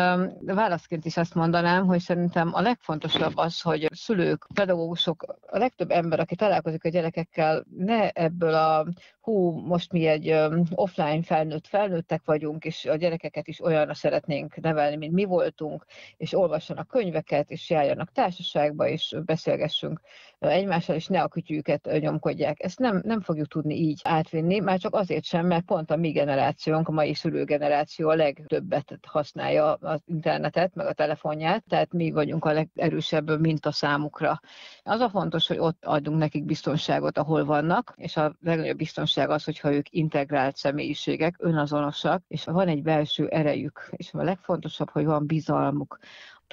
válaszként is azt mondanám, hogy szerintem a legfontosabb az, hogy szülők, pedagógusok, a legtöbb ember, aki találkozik a gyerekekkel, ne ebből a hú, most mi egy offline felnőtt felnőttek vagyunk, és a gyerekeket is olyanra szeretnénk nevelni, mint mi voltunk, és olvassanak könyveket, és járjanak társaságba, és beszélgessünk egymással, és ne a kütyűket nyomkodják. Ezt nem, nem fogjuk tudni így átvinni, már csak azért sem, mert pont a mi generációnk, a mai szülőgeneráció a legtöbbet használja az internetet, meg a telefonját, tehát mi vagyunk a legerősebb a számukra. Az a fontos, hogy ott adjunk nekik biztonságot, ahol vannak, és a legnagyobb biztonság az, hogyha ők integrált személyiségek, önazonosak, és van egy belső erejük, és a legfontosabb, hogy van bizalmuk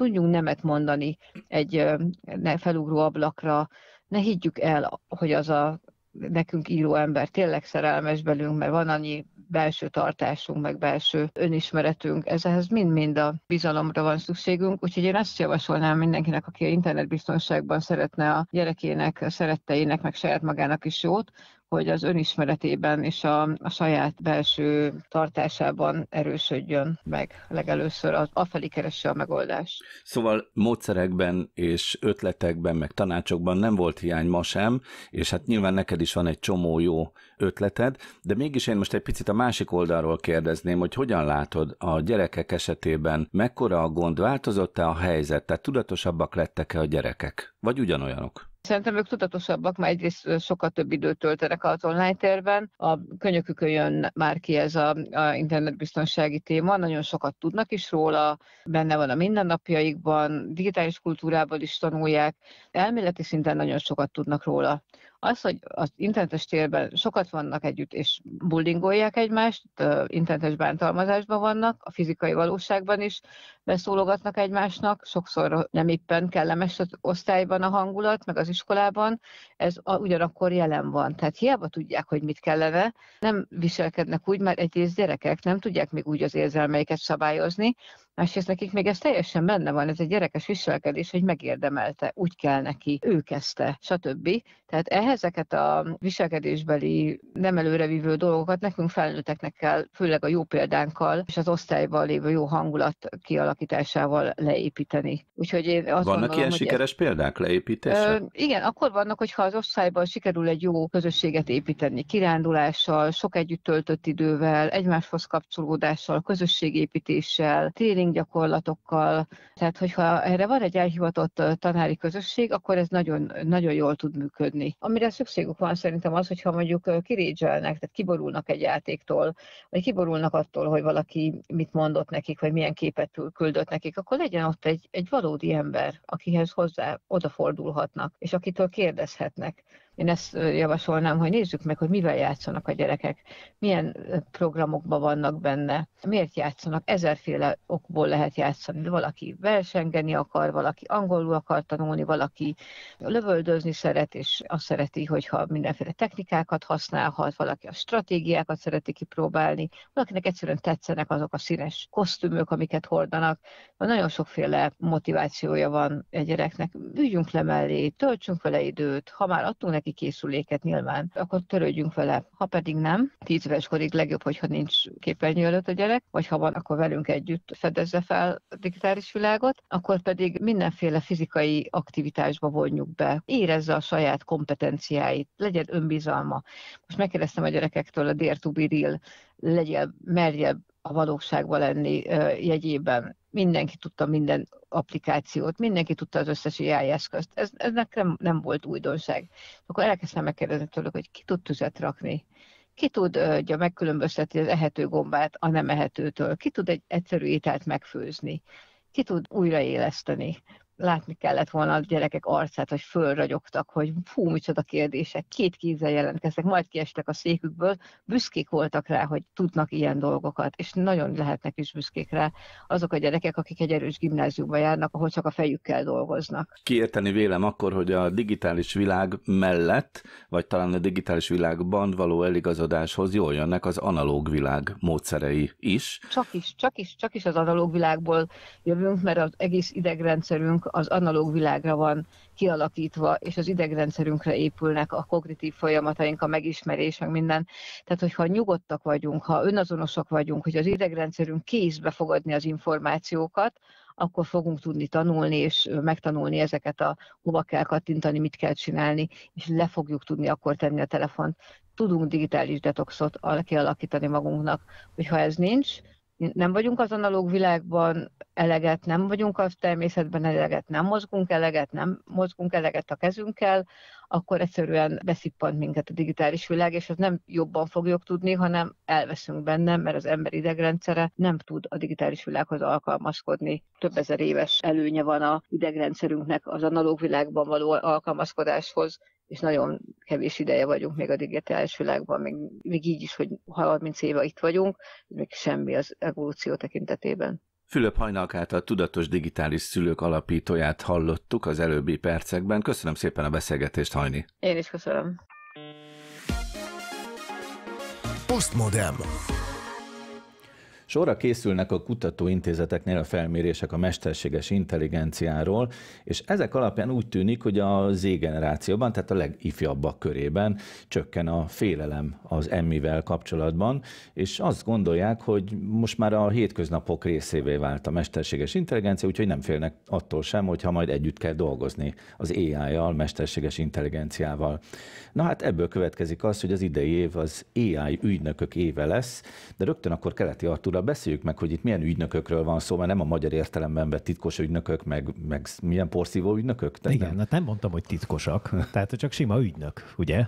tudjunk nemet mondani egy felugró ablakra, ne higgyük el, hogy az a nekünk író ember tényleg szerelmes belünk, mert van annyi belső tartásunk, meg belső önismeretünk, ezhez mind-mind a bizalomra van szükségünk, úgyhogy én azt javasolnám mindenkinek, aki a internetbiztonságban szeretne a gyerekének, a szeretteinek, meg saját magának is jót, hogy az önismeretében és a, a saját belső tartásában erősödjön meg legelőször, az, afelé keresse a megoldást. Szóval módszerekben és ötletekben, meg tanácsokban nem volt hiány ma sem, és hát nyilván neked is van egy csomó jó ötleted, de mégis én most egy picit a másik oldalról kérdezném, hogy hogyan látod a gyerekek esetében, mekkora a gond, változott-e a helyzet, tehát tudatosabbak lettek-e a gyerekek, vagy ugyanolyanok? Szerintem ők tudatosabbak, már egyrészt sokkal több időt töltenek az online térben. A könyökükön jön már ki ez a, a internetbiztonsági téma, nagyon sokat tudnak is róla, benne van a mindennapjaikban, digitális kultúrából is tanulják, elméleti szinten nagyon sokat tudnak róla. Az, hogy az internetes térben sokat vannak együtt, és bullyingolják egymást, internetes bántalmazásban vannak, a fizikai valóságban is beszólogatnak egymásnak, sokszor nem éppen kellemes az osztályban a hangulat, meg az iskolában, ez a, ugyanakkor jelen van. Tehát hiába tudják, hogy mit kellene, nem viselkednek úgy, mert egyrészt gyerekek nem tudják még úgy az érzelmeiket szabályozni, Másrészt nekik még ez teljesen benne van, ez egy gyerekes viselkedés, hogy megérdemelte, úgy kell neki, ő kezdte, stb. Tehát ehhezeket a viselkedésbeli nem előrevívő dolgokat nekünk felnőtteknek kell, főleg a jó példánkkal és az osztályban lévő jó hangulat kialakításával leépíteni. Úgyhogy én azt vannak gondolom, ilyen hogy sikeres ez... példák leépítése? Ö, igen, akkor vannak, hogyha az osztályban sikerül egy jó közösséget építeni, kirándulással, sok együtt töltött idővel, egymáshoz kapcsolódással, közösségépítéssel, téli peering gyakorlatokkal. Tehát, hogyha erre van egy elhivatott tanári közösség, akkor ez nagyon, nagyon jól tud működni. Amire szükségük van szerintem az, hogyha mondjuk kirédzselnek, tehát kiborulnak egy játéktól, vagy kiborulnak attól, hogy valaki mit mondott nekik, vagy milyen képet küldött nekik, akkor legyen ott egy, egy valódi ember, akihez hozzá odafordulhatnak, és akitől kérdezhetnek. Én ezt javasolnám, hogy nézzük meg, hogy mivel játszanak a gyerekek, milyen programokban vannak benne, miért játszanak, ezerféle okból lehet játszani. Valaki versengeni akar, valaki angolul akar tanulni, valaki lövöldözni szeret, és azt szereti, hogyha mindenféle technikákat használhat, valaki a stratégiákat szereti kipróbálni, valakinek egyszerűen tetszenek azok a színes kosztümök, amiket hordanak. Nagyon sokféle motivációja van egy gyereknek. Üljünk le mellé, töltsünk vele időt, ha már adtunk neki műszaki készüléket nyilván, akkor törődjünk vele. Ha pedig nem, tíz éves korig legjobb, hogyha nincs képernyő előtt a gyerek, vagy ha van, akkor velünk együtt fedezze fel a digitális világot, akkor pedig mindenféle fizikai aktivitásba vonjuk be. Érezze a saját kompetenciáit, legyen önbizalma. Most megkérdeztem a gyerekektől a Dare to be real, legyen merjebb a valóságban lenni jegyében mindenki tudta minden applikációt, mindenki tudta az összes AI Ez, ez nekem nem volt újdonság. Akkor elkezdtem megkérdezni tőlük, hogy ki tud tüzet rakni, ki tudja megkülönböztetni az ehető gombát a nem ehetőtől, ki tud egy egyszerű ételt megfőzni, ki tud újraéleszteni, látni kellett volna a gyerekek arcát, hogy fölragyogtak, hogy fú, micsoda kérdések, két kézzel jelentkeztek, majd kiestek a székükből, büszkék voltak rá, hogy tudnak ilyen dolgokat, és nagyon lehetnek is büszkék rá azok a gyerekek, akik egy erős gimnáziumba járnak, ahol csak a fejükkel dolgoznak. Kiérteni vélem akkor, hogy a digitális világ mellett, vagy talán a digitális világban való eligazodáshoz jól jönnek az analóg világ módszerei is. Csak is, csak is, csak is az analóg világból jövünk, mert az egész idegrendszerünk az analóg világra van kialakítva, és az idegrendszerünkre épülnek a kognitív folyamataink, a megismerés, meg minden. Tehát, hogyha nyugodtak vagyunk, ha önazonosak vagyunk, hogy az idegrendszerünk kézbe fogadni az információkat, akkor fogunk tudni tanulni, és megtanulni ezeket a hova kell kattintani, mit kell csinálni, és le fogjuk tudni akkor tenni a telefont. Tudunk digitális detoxot kialakítani magunknak, hogyha ez nincs, nem vagyunk az analóg világban eleget, nem vagyunk az természetben eleget, nem mozgunk eleget, nem mozgunk eleget a kezünkkel, akkor egyszerűen beszippant minket a digitális világ, és az nem jobban fogjuk tudni, hanem elveszünk benne, mert az ember idegrendszere nem tud a digitális világhoz alkalmazkodni. Több ezer éves előnye van a idegrendszerünknek az analóg világban való alkalmazkodáshoz, és nagyon kevés ideje vagyunk még a digitális világban, még, még így is, hogy 30 éve itt vagyunk, még semmi az evolúció tekintetében. Fülöp Hajnalkát a Tudatos Digitális Szülők alapítóját hallottuk az előbbi percekben. Köszönöm szépen a beszélgetést, Hajni. Én is köszönöm. Postmodem. Sorra készülnek a kutatóintézeteknél a felmérések a mesterséges intelligenciáról, és ezek alapján úgy tűnik, hogy a Z generációban, tehát a legifjabbak körében csökken a félelem az emmivel kapcsolatban, és azt gondolják, hogy most már a hétköznapok részévé vált a mesterséges intelligencia, úgyhogy nem félnek attól sem, hogyha majd együtt kell dolgozni az AI-jal, mesterséges intelligenciával. Na hát ebből következik az, hogy az idei év az AI ügynökök éve lesz, de rögtön akkor keleti Artúra például beszéljük meg, hogy itt milyen ügynökökről van szó, mert nem a magyar értelemben vett titkos ügynökök, meg, meg milyen porszívó ügynökök. Tehát Igen, nem... Hát nem mondtam, hogy titkosak, tehát csak sima ügynök, ugye?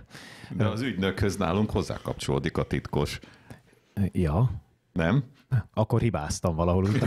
De az ügynökhöz nálunk hozzákapcsolódik a titkos. Ja. Nem. Akkor hibáztam valahol. Úgy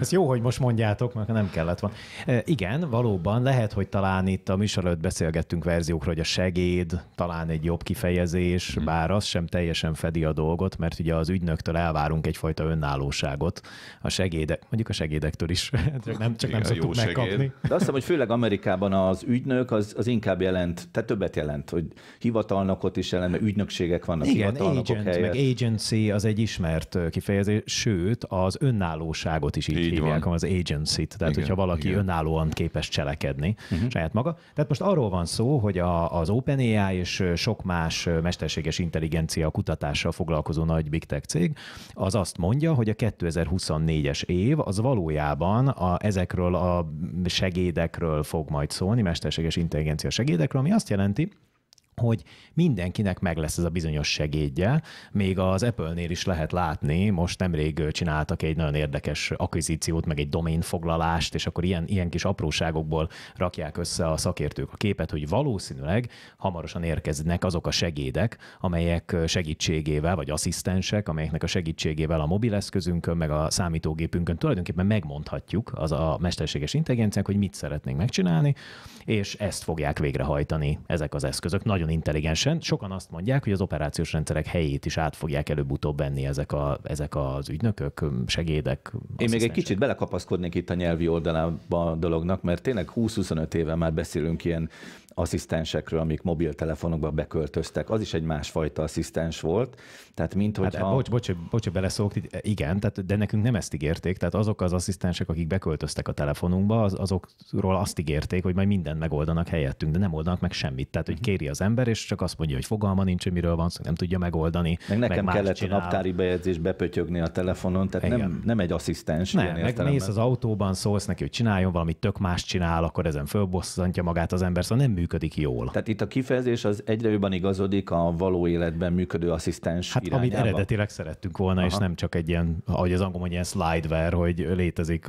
Ez jó, hogy most mondjátok, mert nem kellett volna. E, igen, valóban lehet, hogy talán itt a műsor előtt beszélgettünk verziókra, hogy a segéd talán egy jobb kifejezés, hmm. bár az sem teljesen fedi a dolgot, mert ugye az ügynöktől elvárunk egyfajta önállóságot. A segédek, mondjuk a segédektől is, hát csak nem, csak igen, nem szoktuk megkapni. Segéd. De azt hiszem, hogy főleg Amerikában az ügynök az, az inkább jelent, tehát többet jelent, hogy hivatalnokot is jelent, mert ügynökségek vannak igen, hivatalnokok agent, helyett. meg agency az egy ismert expert kifejezés, sőt, az önállóságot is így, így hívják, van. az agency-t, tehát igen, hogyha valaki igen. önállóan képes cselekedni uh-huh. saját maga. Tehát most arról van szó, hogy a, az OpenAI és sok más mesterséges intelligencia kutatással foglalkozó nagy big tech cég, az azt mondja, hogy a 2024-es év az valójában a, ezekről a segédekről fog majd szólni, mesterséges intelligencia segédekről, ami azt jelenti, hogy mindenkinek meg lesz ez a bizonyos segédje. Még az Apple-nél is lehet látni, most nemrég csináltak egy nagyon érdekes akvizíciót, meg egy foglalást, és akkor ilyen, ilyen kis apróságokból rakják össze a szakértők a képet, hogy valószínűleg hamarosan érkeznek azok a segédek, amelyek segítségével, vagy asszisztensek, amelyeknek a segítségével a mobileszközünkön, meg a számítógépünkön tulajdonképpen megmondhatjuk az a mesterséges intelligenciák, hogy mit szeretnénk megcsinálni, és ezt fogják végrehajtani ezek az eszközök. Nagyon nagyon intelligensen. Sokan azt mondják, hogy az operációs rendszerek helyét is át fogják előbb-utóbb venni ezek, a, ezek az ügynökök, segédek. Én még egy kicsit belekapaszkodnék itt a nyelvi oldalába a dolognak, mert tényleg 20-25 éve már beszélünk ilyen asszisztensekről, amik mobiltelefonokba beköltöztek, az is egy másfajta asszisztens volt. Tehát mint hogy. Hát, ha... bocs, bocs, bocs, beleszólok, igen, tehát, de nekünk nem ezt ígérték, tehát azok az asszisztensek, akik beköltöztek a telefonunkba, az, azokról azt ígérték, hogy majd mindent megoldanak helyettünk, de nem oldanak meg semmit. Tehát, hogy mhm. kéri az ember, és csak azt mondja, hogy fogalma nincs, hogy miről van szó, szóval nem tudja megoldani. Meg nekem meg kellett csinál. a naptári bejegyzés bepötyögni a telefonon, tehát nem, nem egy asszisztens. Nem, megnéz az autóban, szólsz neki, hogy csináljon valamit, tök más csinál, akkor ezen fölbosszantja magát az ember, szóval nem működik jól. Tehát itt a kifejezés az egyre jobban igazodik a való életben működő asszisztens Hát irányába. amit eredetileg szerettünk volna, Aha. és nem csak egy ilyen, ahogy az angol mondja, ilyen slideware, hogy létezik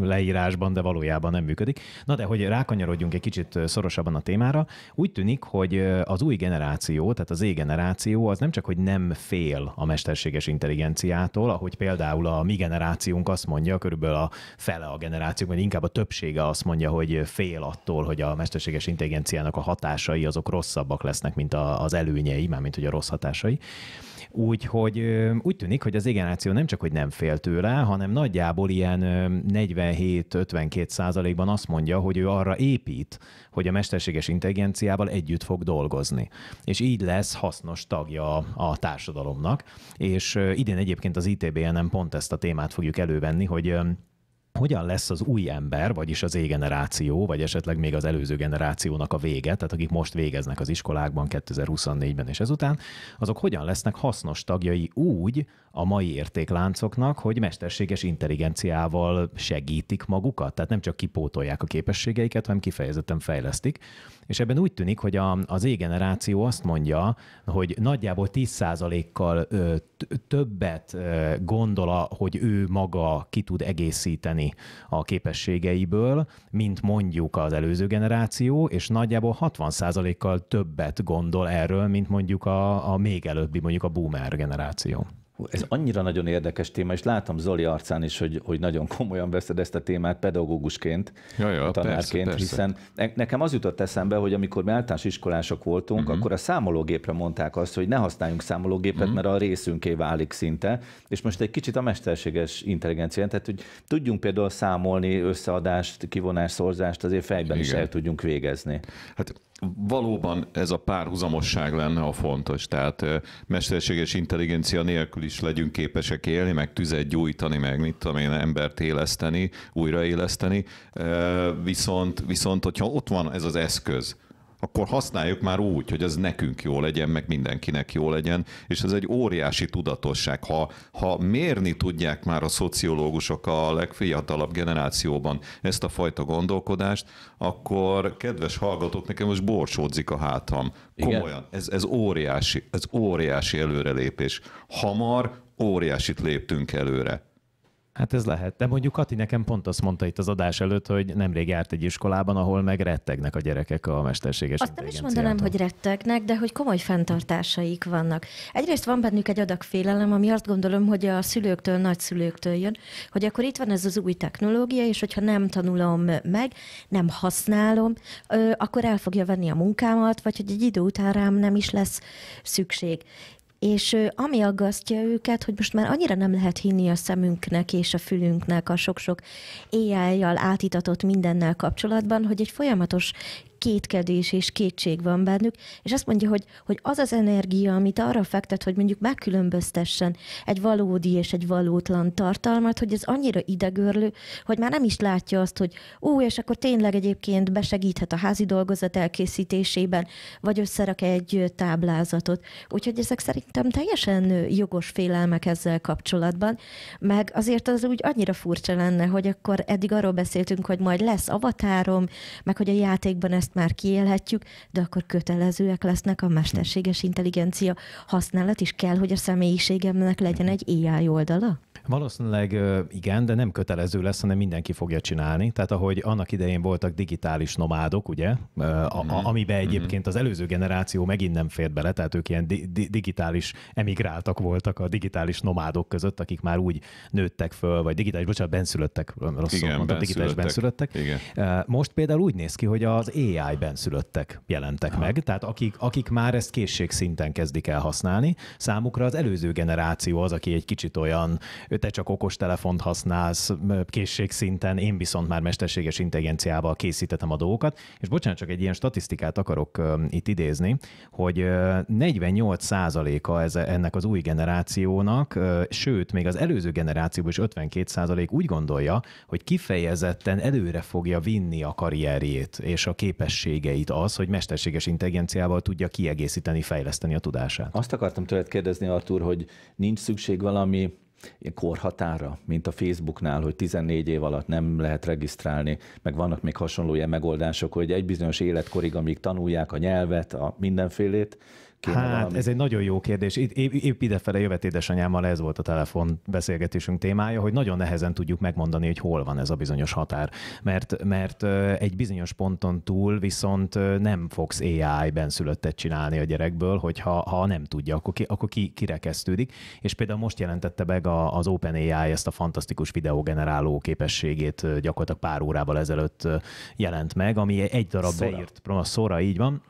leírásban, de valójában nem működik. Na de, hogy rákanyarodjunk egy kicsit szorosabban a témára, úgy tűnik, hogy az új generáció, tehát az E-generáció, az nem csak, hogy nem fél a mesterséges intelligenciától, ahogy például a mi generációnk azt mondja, körülbelül a fele a generációk, vagy inkább a többsége azt mondja, hogy fél attól, hogy a mesterséges intelligencia konkurenciának a hatásai azok rosszabbak lesznek, mint az előnyei, mármint hogy a rossz hatásai. Úgyhogy úgy tűnik, hogy az generáció nem csak, hogy nem fél tőle, hanem nagyjából ilyen 47-52 százalékban azt mondja, hogy ő arra épít, hogy a mesterséges intelligenciával együtt fog dolgozni. És így lesz hasznos tagja a társadalomnak. És idén egyébként az ITBN-en pont ezt a témát fogjuk elővenni, hogy hogyan lesz az új ember, vagyis az égeneráció, vagy esetleg még az előző generációnak a vége, tehát akik most végeznek az iskolákban 2024-ben és ezután, azok hogyan lesznek hasznos tagjai úgy a mai értékláncoknak, hogy mesterséges intelligenciával segítik magukat, tehát nem csak kipótolják a képességeiket, hanem kifejezetten fejlesztik. És ebben úgy tűnik, hogy a, az égeneráció azt mondja, hogy nagyjából 10%-kal többet gondol, hogy ő maga ki tud egészíteni tanulni a képességeiből, mint mondjuk az előző generáció, és nagyjából 60%-kal többet gondol erről, mint mondjuk a, a még előbbi, mondjuk a boomer generáció. Hú, ez annyira nagyon érdekes téma, és látom Zoli arcán is, hogy, hogy nagyon komolyan veszed ezt a témát pedagógusként, ja, ja, tanárként, persze, hiszen persze. nekem az jutott eszembe, hogy amikor mi általános iskolások voltunk, uh-huh. akkor a számológépre mondták azt, hogy ne használjunk számológépet, uh-huh. mert a részünké válik szinte, és most egy kicsit a mesterséges intelligencián, tehát hogy tudjunk például számolni összeadást, kivonást, szorzást, azért fejben Igen. is el tudjunk végezni. Hát valóban ez a párhuzamosság lenne a fontos, tehát mesterséges intelligencia nélkül is legyünk képesek élni, meg tüzet gyújtani, meg mit tudom én, embert éleszteni, újraéleszteni, viszont, viszont hogyha ott van ez az eszköz, akkor használjuk már úgy, hogy ez nekünk jó legyen, meg mindenkinek jó legyen, és ez egy óriási tudatosság. Ha, ha mérni tudják már a szociológusok a legfiatalabb generációban ezt a fajta gondolkodást, akkor kedves hallgatók, nekem most borsódzik a hátam. Komolyan, ez, ez óriási, ez óriási előrelépés. Hamar óriásit léptünk előre. Hát ez lehet. De mondjuk Kati nekem pont azt mondta itt az adás előtt, hogy nemrég járt egy iskolában, ahol meg rettegnek a gyerekek a mesterséges Azt nem is mondanám, hogy rettegnek, de hogy komoly fenntartásaik vannak. Egyrészt van bennük egy adag félelem, ami azt gondolom, hogy a szülőktől, nagyszülőktől jön, hogy akkor itt van ez az új technológia, és hogyha nem tanulom meg, nem használom, akkor el fogja venni a munkámat, vagy hogy egy idő után rám nem is lesz szükség és ami aggasztja őket, hogy most már annyira nem lehet hinni a szemünknek és a fülünknek a sok-sok éjjel átitatott mindennel kapcsolatban, hogy egy folyamatos kétkedés és kétség van bennük, és azt mondja, hogy, hogy az az energia, amit arra fektet, hogy mondjuk megkülönböztessen egy valódi és egy valótlan tartalmat, hogy ez annyira idegörlő, hogy már nem is látja azt, hogy ú, és akkor tényleg egyébként besegíthet a házi dolgozat elkészítésében, vagy összerak egy táblázatot. Úgyhogy ezek szerintem teljesen jogos félelmek ezzel kapcsolatban, meg azért az úgy annyira furcsa lenne, hogy akkor eddig arról beszéltünk, hogy majd lesz avatárom, meg hogy a játékban ezt már kiélhetjük, de akkor kötelezőek lesznek a mesterséges intelligencia használat, és kell, hogy a személyiségemnek legyen egy AI oldala? Valószínűleg igen, de nem kötelező lesz, hanem mindenki fogja csinálni. Tehát ahogy annak idején voltak digitális nomádok, ugye, a, a, mhm. amiben mhm. egyébként az előző generáció megint nem fért bele, tehát ők ilyen di- di- digitális emigráltak voltak a digitális nomádok között, akik már úgy nőttek föl, vagy digitális, bocsánat, benszülöttek, rosszul igen, mondtam, digitális benszülöttek. Igen. Most például úgy néz ki, hogy az AI benszülöttek jelentek ha. meg, tehát akik, akik már ezt készségszinten kezdik el használni, számukra az előző generáció az, aki egy kicsit olyan te csak okos telefont használsz készségszinten, én viszont már mesterséges intelligenciával készítettem a dolgokat. És bocsánat, csak egy ilyen statisztikát akarok itt idézni, hogy 48%-a ennek az új generációnak, sőt, még az előző generációban is 52% úgy gondolja, hogy kifejezetten előre fogja vinni a karrierjét és a képességeit az, hogy mesterséges intelligenciával tudja kiegészíteni, fejleszteni a tudását. Azt akartam tőled kérdezni, Artur, hogy nincs szükség valami korhatára, mint a Facebooknál, hogy 14 év alatt nem lehet regisztrálni, meg vannak még hasonló ilyen megoldások, hogy egy bizonyos életkorig, amíg tanulják a nyelvet, a mindenfélét, kéne Hát valami. ez egy nagyon jó kérdés. Itt, épp, épp idefele jövet édesanyámmal ez volt a telefon beszélgetésünk témája, hogy nagyon nehezen tudjuk megmondani, hogy hol van ez a bizonyos határ. Mert, mert egy bizonyos ponton túl viszont nem fogsz AI benszülöttet csinálni a gyerekből, hogyha ha nem tudja, akkor, ki, akkor ki, kirekesztődik. És például most jelentette meg az OpenAI ezt a fantasztikus videógeneráló képességét gyakorlatilag pár órával ezelőtt jelent meg, ami egy darab Szóra. beírt, szóra így van,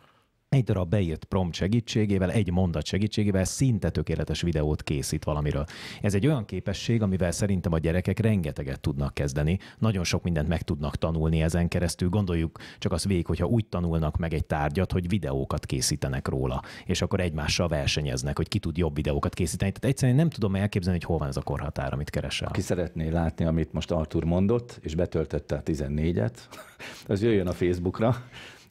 egy darab beírt prompt segítségével, egy mondat segítségével szinte tökéletes videót készít valamiről. Ez egy olyan képesség, amivel szerintem a gyerekek rengeteget tudnak kezdeni. Nagyon sok mindent meg tudnak tanulni ezen keresztül. Gondoljuk csak az végig, hogyha úgy tanulnak meg egy tárgyat, hogy videókat készítenek róla, és akkor egymással versenyeznek, hogy ki tud jobb videókat készíteni. Tehát egyszerűen nem tudom elképzelni, hogy hol van ez a korhatár, amit keresel. Aki szeretné látni, amit most Artur mondott, és betöltötte a 14-et, az jöjjön a Facebookra,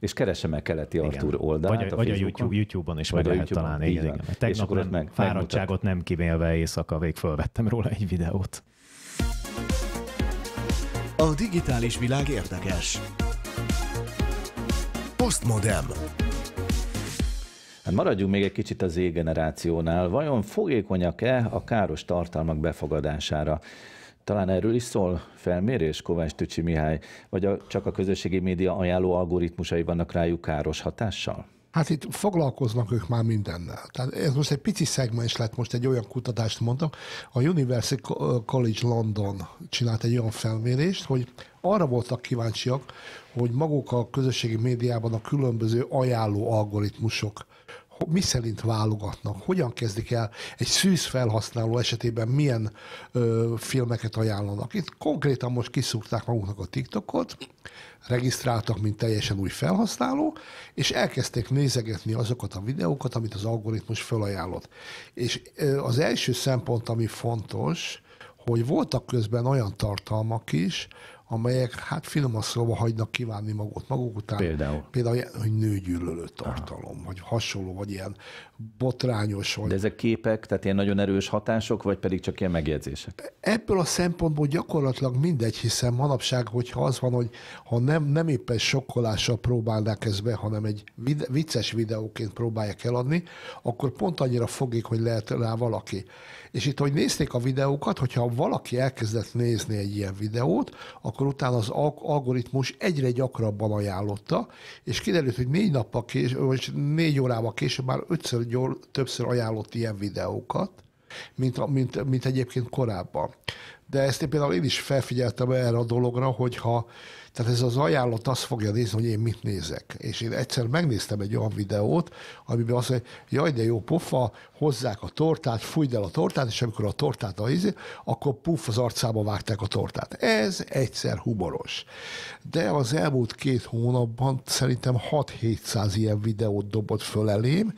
és keresse meg Keleti Artúr oldalát Vagy a, a vagy a YouTube, YouTube-on is vagy, lehet YouTube-on. találni. Így, igen. igen. Tegnap és nem, meg, fáradtságot nem kivélve éjszaka, vég fölvettem róla egy videót. A digitális világ érdekes. Postmodem. Hát maradjunk még egy kicsit az Z-generációnál. Vajon fogékonyak-e a káros tartalmak befogadására? Talán erről is szól felmérés, Kovács Tücsi Mihály, vagy a, csak a közösségi média ajánló algoritmusai vannak rájuk káros hatással? Hát itt foglalkoznak ők már mindennel. Tehát ez most egy pici szegmens lett, most egy olyan kutatást mondtam. A University College London csinált egy olyan felmérést, hogy arra voltak kíváncsiak, hogy maguk a közösségi médiában a különböző ajánló algoritmusok mi szerint válogatnak, hogyan kezdik el egy szűz felhasználó esetében milyen ö, filmeket ajánlanak. Itt konkrétan most kiszúrták maguknak a TikTokot, regisztráltak, mint teljesen új felhasználó, és elkezdték nézegetni azokat a videókat, amit az algoritmus felajánlott. És az első szempont, ami fontos, hogy voltak közben olyan tartalmak is, amelyek hát finoman szóval hagynak kívánni magot maguk után. Például? Például, hogy nőgyűlölő tartalom, Aha. vagy hasonló, vagy ilyen botrányos. Vagy... De ezek képek, tehát ilyen nagyon erős hatások, vagy pedig csak ilyen megjegyzések? Ebből a szempontból gyakorlatilag mindegy, hiszen manapság, hogyha az van, hogy ha nem, nem éppen sokkolással próbálnák ezt be, hanem egy vid vicces videóként próbálják eladni, akkor pont annyira fogik, hogy lehet rá valaki. És itt, hogy nézték a videókat, hogyha valaki elkezdett nézni egy ilyen videót, akkor utána az algoritmus egyre gyakrabban ajánlotta, és kiderült, hogy négy nappal később, vagy négy órával később már ötször gyor, többször ajánlott ilyen videókat, mint, mint, mint egyébként korábban. De ezt én például én is felfigyeltem erre a dologra, hogyha ha tehát ez az ajánlat azt fogja nézni, hogy én mit nézek. És én egyszer megnéztem egy olyan videót, amiben azt mondja, jaj, de jó pofa, hozzák a tortát, fújd el a tortát, és amikor a tortát a ízi, izé, akkor puff, az arcába vágták a tortát. Ez egyszer humoros. De az elmúlt két hónapban szerintem 6-700 ilyen videót dobott föl elém,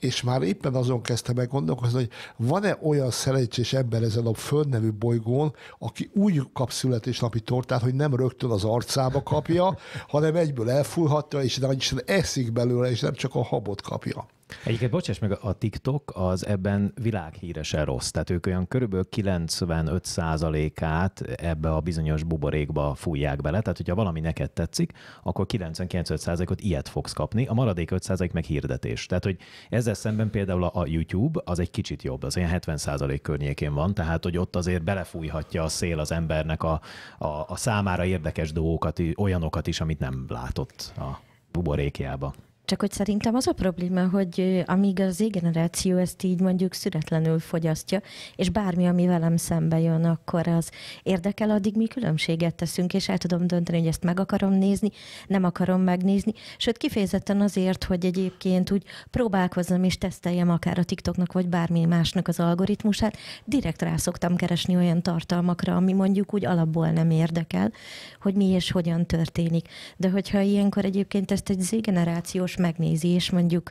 és már éppen azon kezdtem meg gondolkozni, hogy van-e olyan szerencsés ember ezen a földnevű bolygón, aki úgy kap születésnapi tortát, hogy nem rögtön az arcába szába kapja, hanem egyből elfújhatja, és de eszik belőle, és nem csak a habot kapja. Egyébként bocsáss meg, a TikTok az ebben világhíresen rossz. Tehát ők olyan körülbelül 95%-át ebbe a bizonyos buborékba fújják bele. Tehát, hogyha valami neked tetszik, akkor 99%-ot ilyet fogsz kapni, a maradék 5% meg hirdetés. Tehát, hogy ezzel szemben például a YouTube az egy kicsit jobb, az olyan 70% környékén van, tehát, hogy ott azért belefújhatja a szél az embernek a, a, a számára érdekes dolgokat, olyanokat is, amit nem látott a buborékjába. Csak hogy szerintem az a probléma, hogy amíg az égeneráció ezt így mondjuk szüretlenül fogyasztja, és bármi, ami velem szembe jön, akkor az érdekel, addig mi különbséget teszünk, és el tudom dönteni, hogy ezt meg akarom nézni, nem akarom megnézni. Sőt, kifejezetten azért, hogy egyébként úgy próbálkozzam és teszteljem akár a TikToknak, vagy bármi másnak az algoritmusát, direkt rá szoktam keresni olyan tartalmakra, ami mondjuk úgy alapból nem érdekel, hogy mi és hogyan történik. De hogyha ilyenkor egyébként ezt egy Z-generációs megnézi, és mondjuk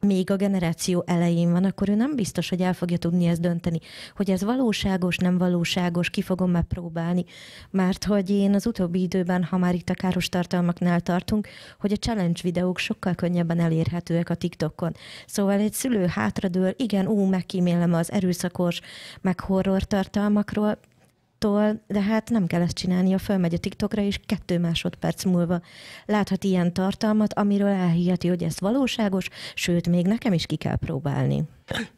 még a generáció elején van, akkor ő nem biztos, hogy el fogja tudni ezt dönteni, hogy ez valóságos, nem valóságos, ki fogom megpróbálni. Mert hogy én az utóbbi időben, ha már itt a káros tartalmaknál tartunk, hogy a challenge videók sokkal könnyebben elérhetőek a TikTokon. Szóval egy szülő hátradől, igen, ú, megkímélem az erőszakos, meg horror tartalmakról, attól, de hát nem kell ezt csinálnia, fölmegy a TikTokra, és kettő másodperc múlva láthat ilyen tartalmat, amiről elhiheti, hogy ez valóságos, sőt, még nekem is ki kell próbálni.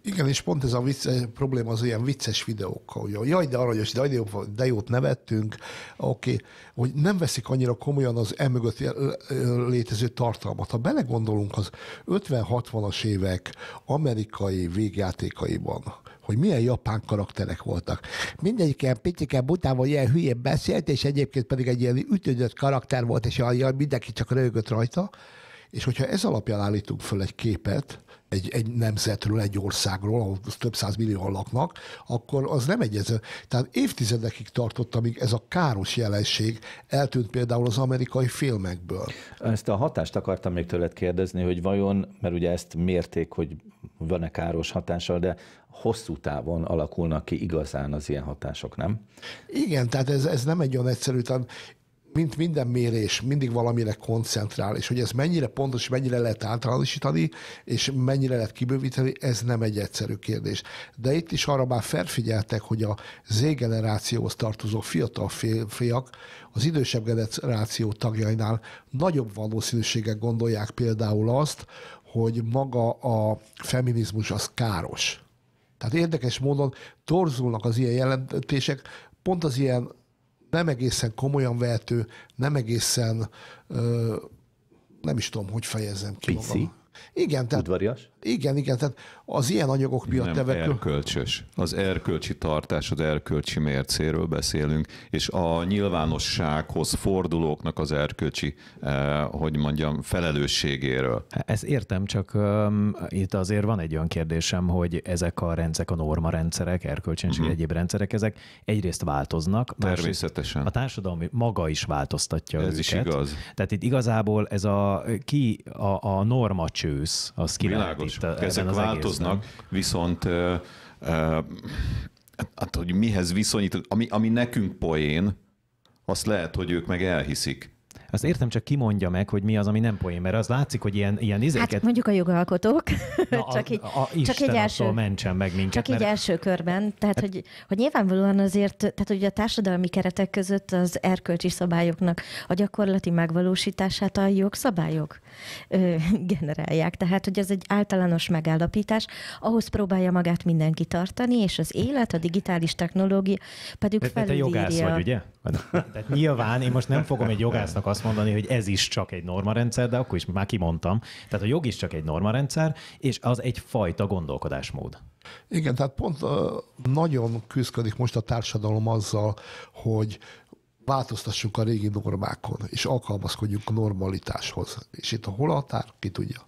Igen, és pont ez a vicce, eh, probléma az olyan vicces videókkal, hogy jaj, de aranyos, de, jó, de jót nevettünk, oké, okay. hogy nem veszik annyira komolyan az emögött létező tartalmat. Ha belegondolunk az 50-60-as évek amerikai végjátékaiban, hogy milyen japán karakterek voltak. Mindegyik ilyen picike butával ilyen hülyén beszélt, és egyébként pedig egy ilyen ütődött karakter volt, és mindenki csak rögött rajta. És hogyha ez alapján állítunk föl egy képet, egy, egy nemzetről, egy országról, ahol több száz millióan laknak, akkor az nem egyező. Tehát évtizedekig tartott, amíg ez a káros jelenség eltűnt például az amerikai filmekből. Ezt a hatást akartam még tőled kérdezni, hogy vajon, mert ugye ezt mérték, hogy van-e káros hatással, de hosszú távon alakulnak ki igazán az ilyen hatások, nem? Igen, tehát ez, ez nem egy olyan egyszerű, tehát mint minden mérés, mindig valamire koncentrál, és hogy ez mennyire pontos, mennyire lehet általánosítani, és mennyire lehet kibővíteni, ez nem egy egyszerű kérdés. De itt is arra már felfigyeltek, hogy a Z generációhoz tartozó fiatal fiak az idősebb generáció tagjainál nagyobb valószínűséggel gondolják például azt, hogy maga a feminizmus az káros. Tehát érdekes módon torzulnak az ilyen jelentések, pont az ilyen nem egészen komolyan vehető, nem egészen, ö, nem is tudom, hogy fejezem ki Pici. magam. Igen, tehát... Udvarias? Igen, igen, tehát az ilyen anyagok miatt Nem evekül... erkölcsös. Az erkölcsi tartás, az erkölcsi mércéről beszélünk, és a nyilvánossághoz fordulóknak az erkölcsi, eh, hogy mondjam, felelősségéről. Ezt értem, csak um, itt azért van egy olyan kérdésem, hogy ezek a rendszerek, a norma rendszerek, erkölcsönség uh-huh. Mhm. egyéb rendszerek, ezek egyrészt változnak. Természetesen. A társadalmi maga is változtatja Ez őket. is igaz. Tehát itt igazából ez a ki a, a norma csősz, az ki Világos és itt, ezek változnak, egészben. viszont uh, uh, hát, hogy mihez viszonyít, ami, ami nekünk poén, azt lehet, hogy ők meg elhiszik. Azt értem, csak kimondja meg, hogy mi az, ami nem poén, mert az látszik, hogy ilyen, ilyen hát izéket... Hát mondjuk a jogalkotók, Na, csak, a, így, a, a csak egy első... mentsen meg minket. Csak mert... első körben. Tehát, hát... hogy, hogy nyilvánvalóan azért, tehát hogy a társadalmi keretek között az erkölcsi szabályoknak a gyakorlati megvalósítását a jogszabályok ö, generálják. Tehát, hogy ez egy általános megállapítás, ahhoz próbálja magát mindenki tartani, és az élet, a digitális technológia pedig de, felülírja. De te jogász vagy, ugye? Tehát nyilván én most nem fogom egy jogásznak azt azt mondani, hogy ez is csak egy normarendszer, de akkor is már kimondtam. Tehát a jog is csak egy normarendszer, és az egyfajta gondolkodásmód. Igen, tehát pont nagyon küzdik most a társadalom azzal, hogy változtassunk a régi normákon, és alkalmazkodjunk a normalitáshoz. És itt a hol a határ, ki tudja.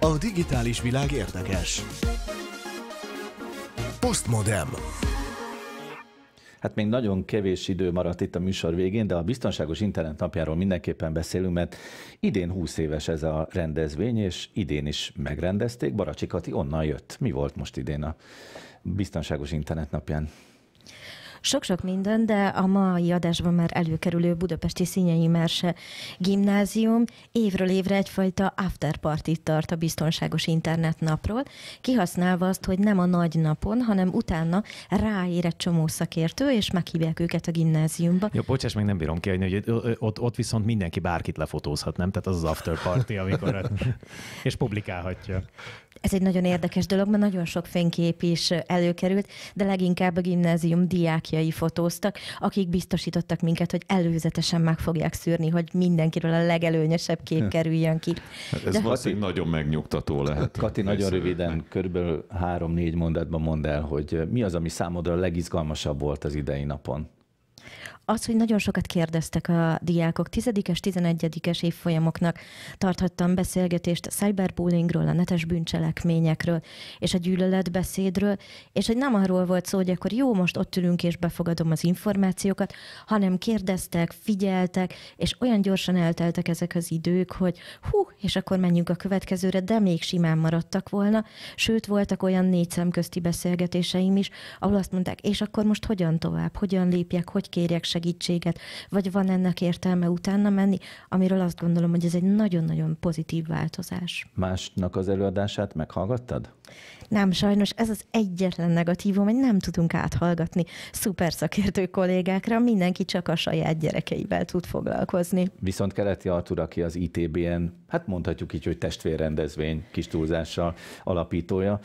A digitális világ érdekes. Postmodem. Hát még nagyon kevés idő maradt itt a műsor végén, de a Biztonságos Internet napjáról mindenképpen beszélünk, mert idén 20 éves ez a rendezvény, és idén is megrendezték. Baracsikati onnan jött. Mi volt most idén a Biztonságos Internet napján? sok-sok minden, de a mai adásban már előkerülő budapesti Színyei Merse gimnázium évről évre egyfajta afterpartit tart a biztonságos internetnapról, kihasználva azt, hogy nem a nagy napon, hanem utána ráér egy csomó szakértő, és meghívják őket a gimnáziumba. Jó, bocsáss, meg nem bírom ki, hogy ott, ott viszont mindenki bárkit lefotózhat, nem? Tehát az az afterparty, amikor és publikálhatja. Ez egy nagyon érdekes dolog, mert nagyon sok fénykép is előkerült, de leginkább a gimnázium diákjai fotóztak, akik biztosítottak minket, hogy előzetesen meg fogják szűrni, hogy mindenkiről a legelőnyesebb kép kerüljön ki. Hát ez de... valószínűleg nagyon megnyugtató lehet. Kati, nagyon röviden, körülbelül három-négy mondatban mond el, hogy mi az, ami számodra a legizgalmasabb volt az idei napon? az, hogy nagyon sokat kérdeztek a diákok, tizedikes, tizenegyedikes évfolyamoknak tarthattam beszélgetést a cyberbullyingról, a netes bűncselekményekről és a gyűlöletbeszédről, és hogy nem arról volt szó, hogy akkor jó, most ott ülünk és befogadom az információkat, hanem kérdeztek, figyeltek, és olyan gyorsan elteltek ezek az idők, hogy hú, és akkor menjünk a következőre, de még simán maradtak volna, sőt voltak olyan négy szemközti beszélgetéseim is, ahol azt mondták, és akkor most hogyan tovább, hogyan lépjek, hogy kérjek segítséget, vagy van ennek értelme utána menni, amiről azt gondolom, hogy ez egy nagyon-nagyon pozitív változás. Másnak az előadását meghallgattad? Nem, sajnos ez az egyetlen negatívum, hogy nem tudunk áthallgatni szuper szakértő kollégákra, mindenki csak a saját gyerekeivel tud foglalkozni. Viszont Keleti Artur, aki az ITBN hát mondhatjuk így, hogy testvérrendezvény kis túlzással alapítója.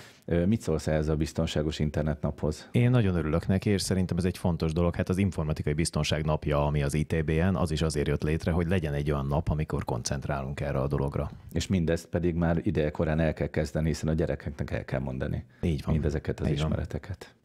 Mit szólsz ehhez a biztonságos internetnaphoz? Én nagyon örülök neki, és szerintem ez egy fontos dolog. Hát az informatikai biztonság napja, ami az ITBN, az is azért jött létre, hogy legyen egy olyan nap, amikor koncentrálunk erre a dologra. És mindezt pedig már korán el kell kezdeni, hiszen a gyerekeknek el kell mondani. Így van. Mindezeket az így ismereteket. Van.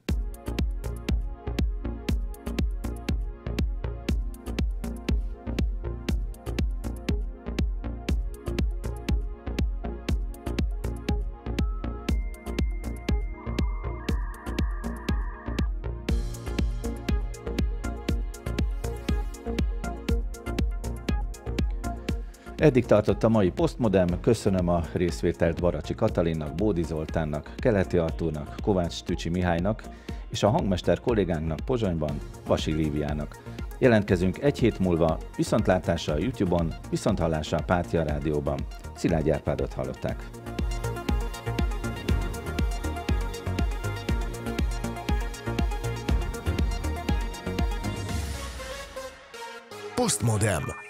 Eddig tartott a mai Postmodem, köszönöm a részvételt Baracsi Katalinnak, Bódi Zoltánnak, Keleti Artúrnak, Kovács Tücsi Mihálynak és a hangmester kollégánknak Pozsonyban, Vasi Líviának. Jelentkezünk egy hét múlva, viszontlátása a YouTube-on, viszonthallása a Pátia Rádióban. Szilágy Árpádot hallották. Postmodem.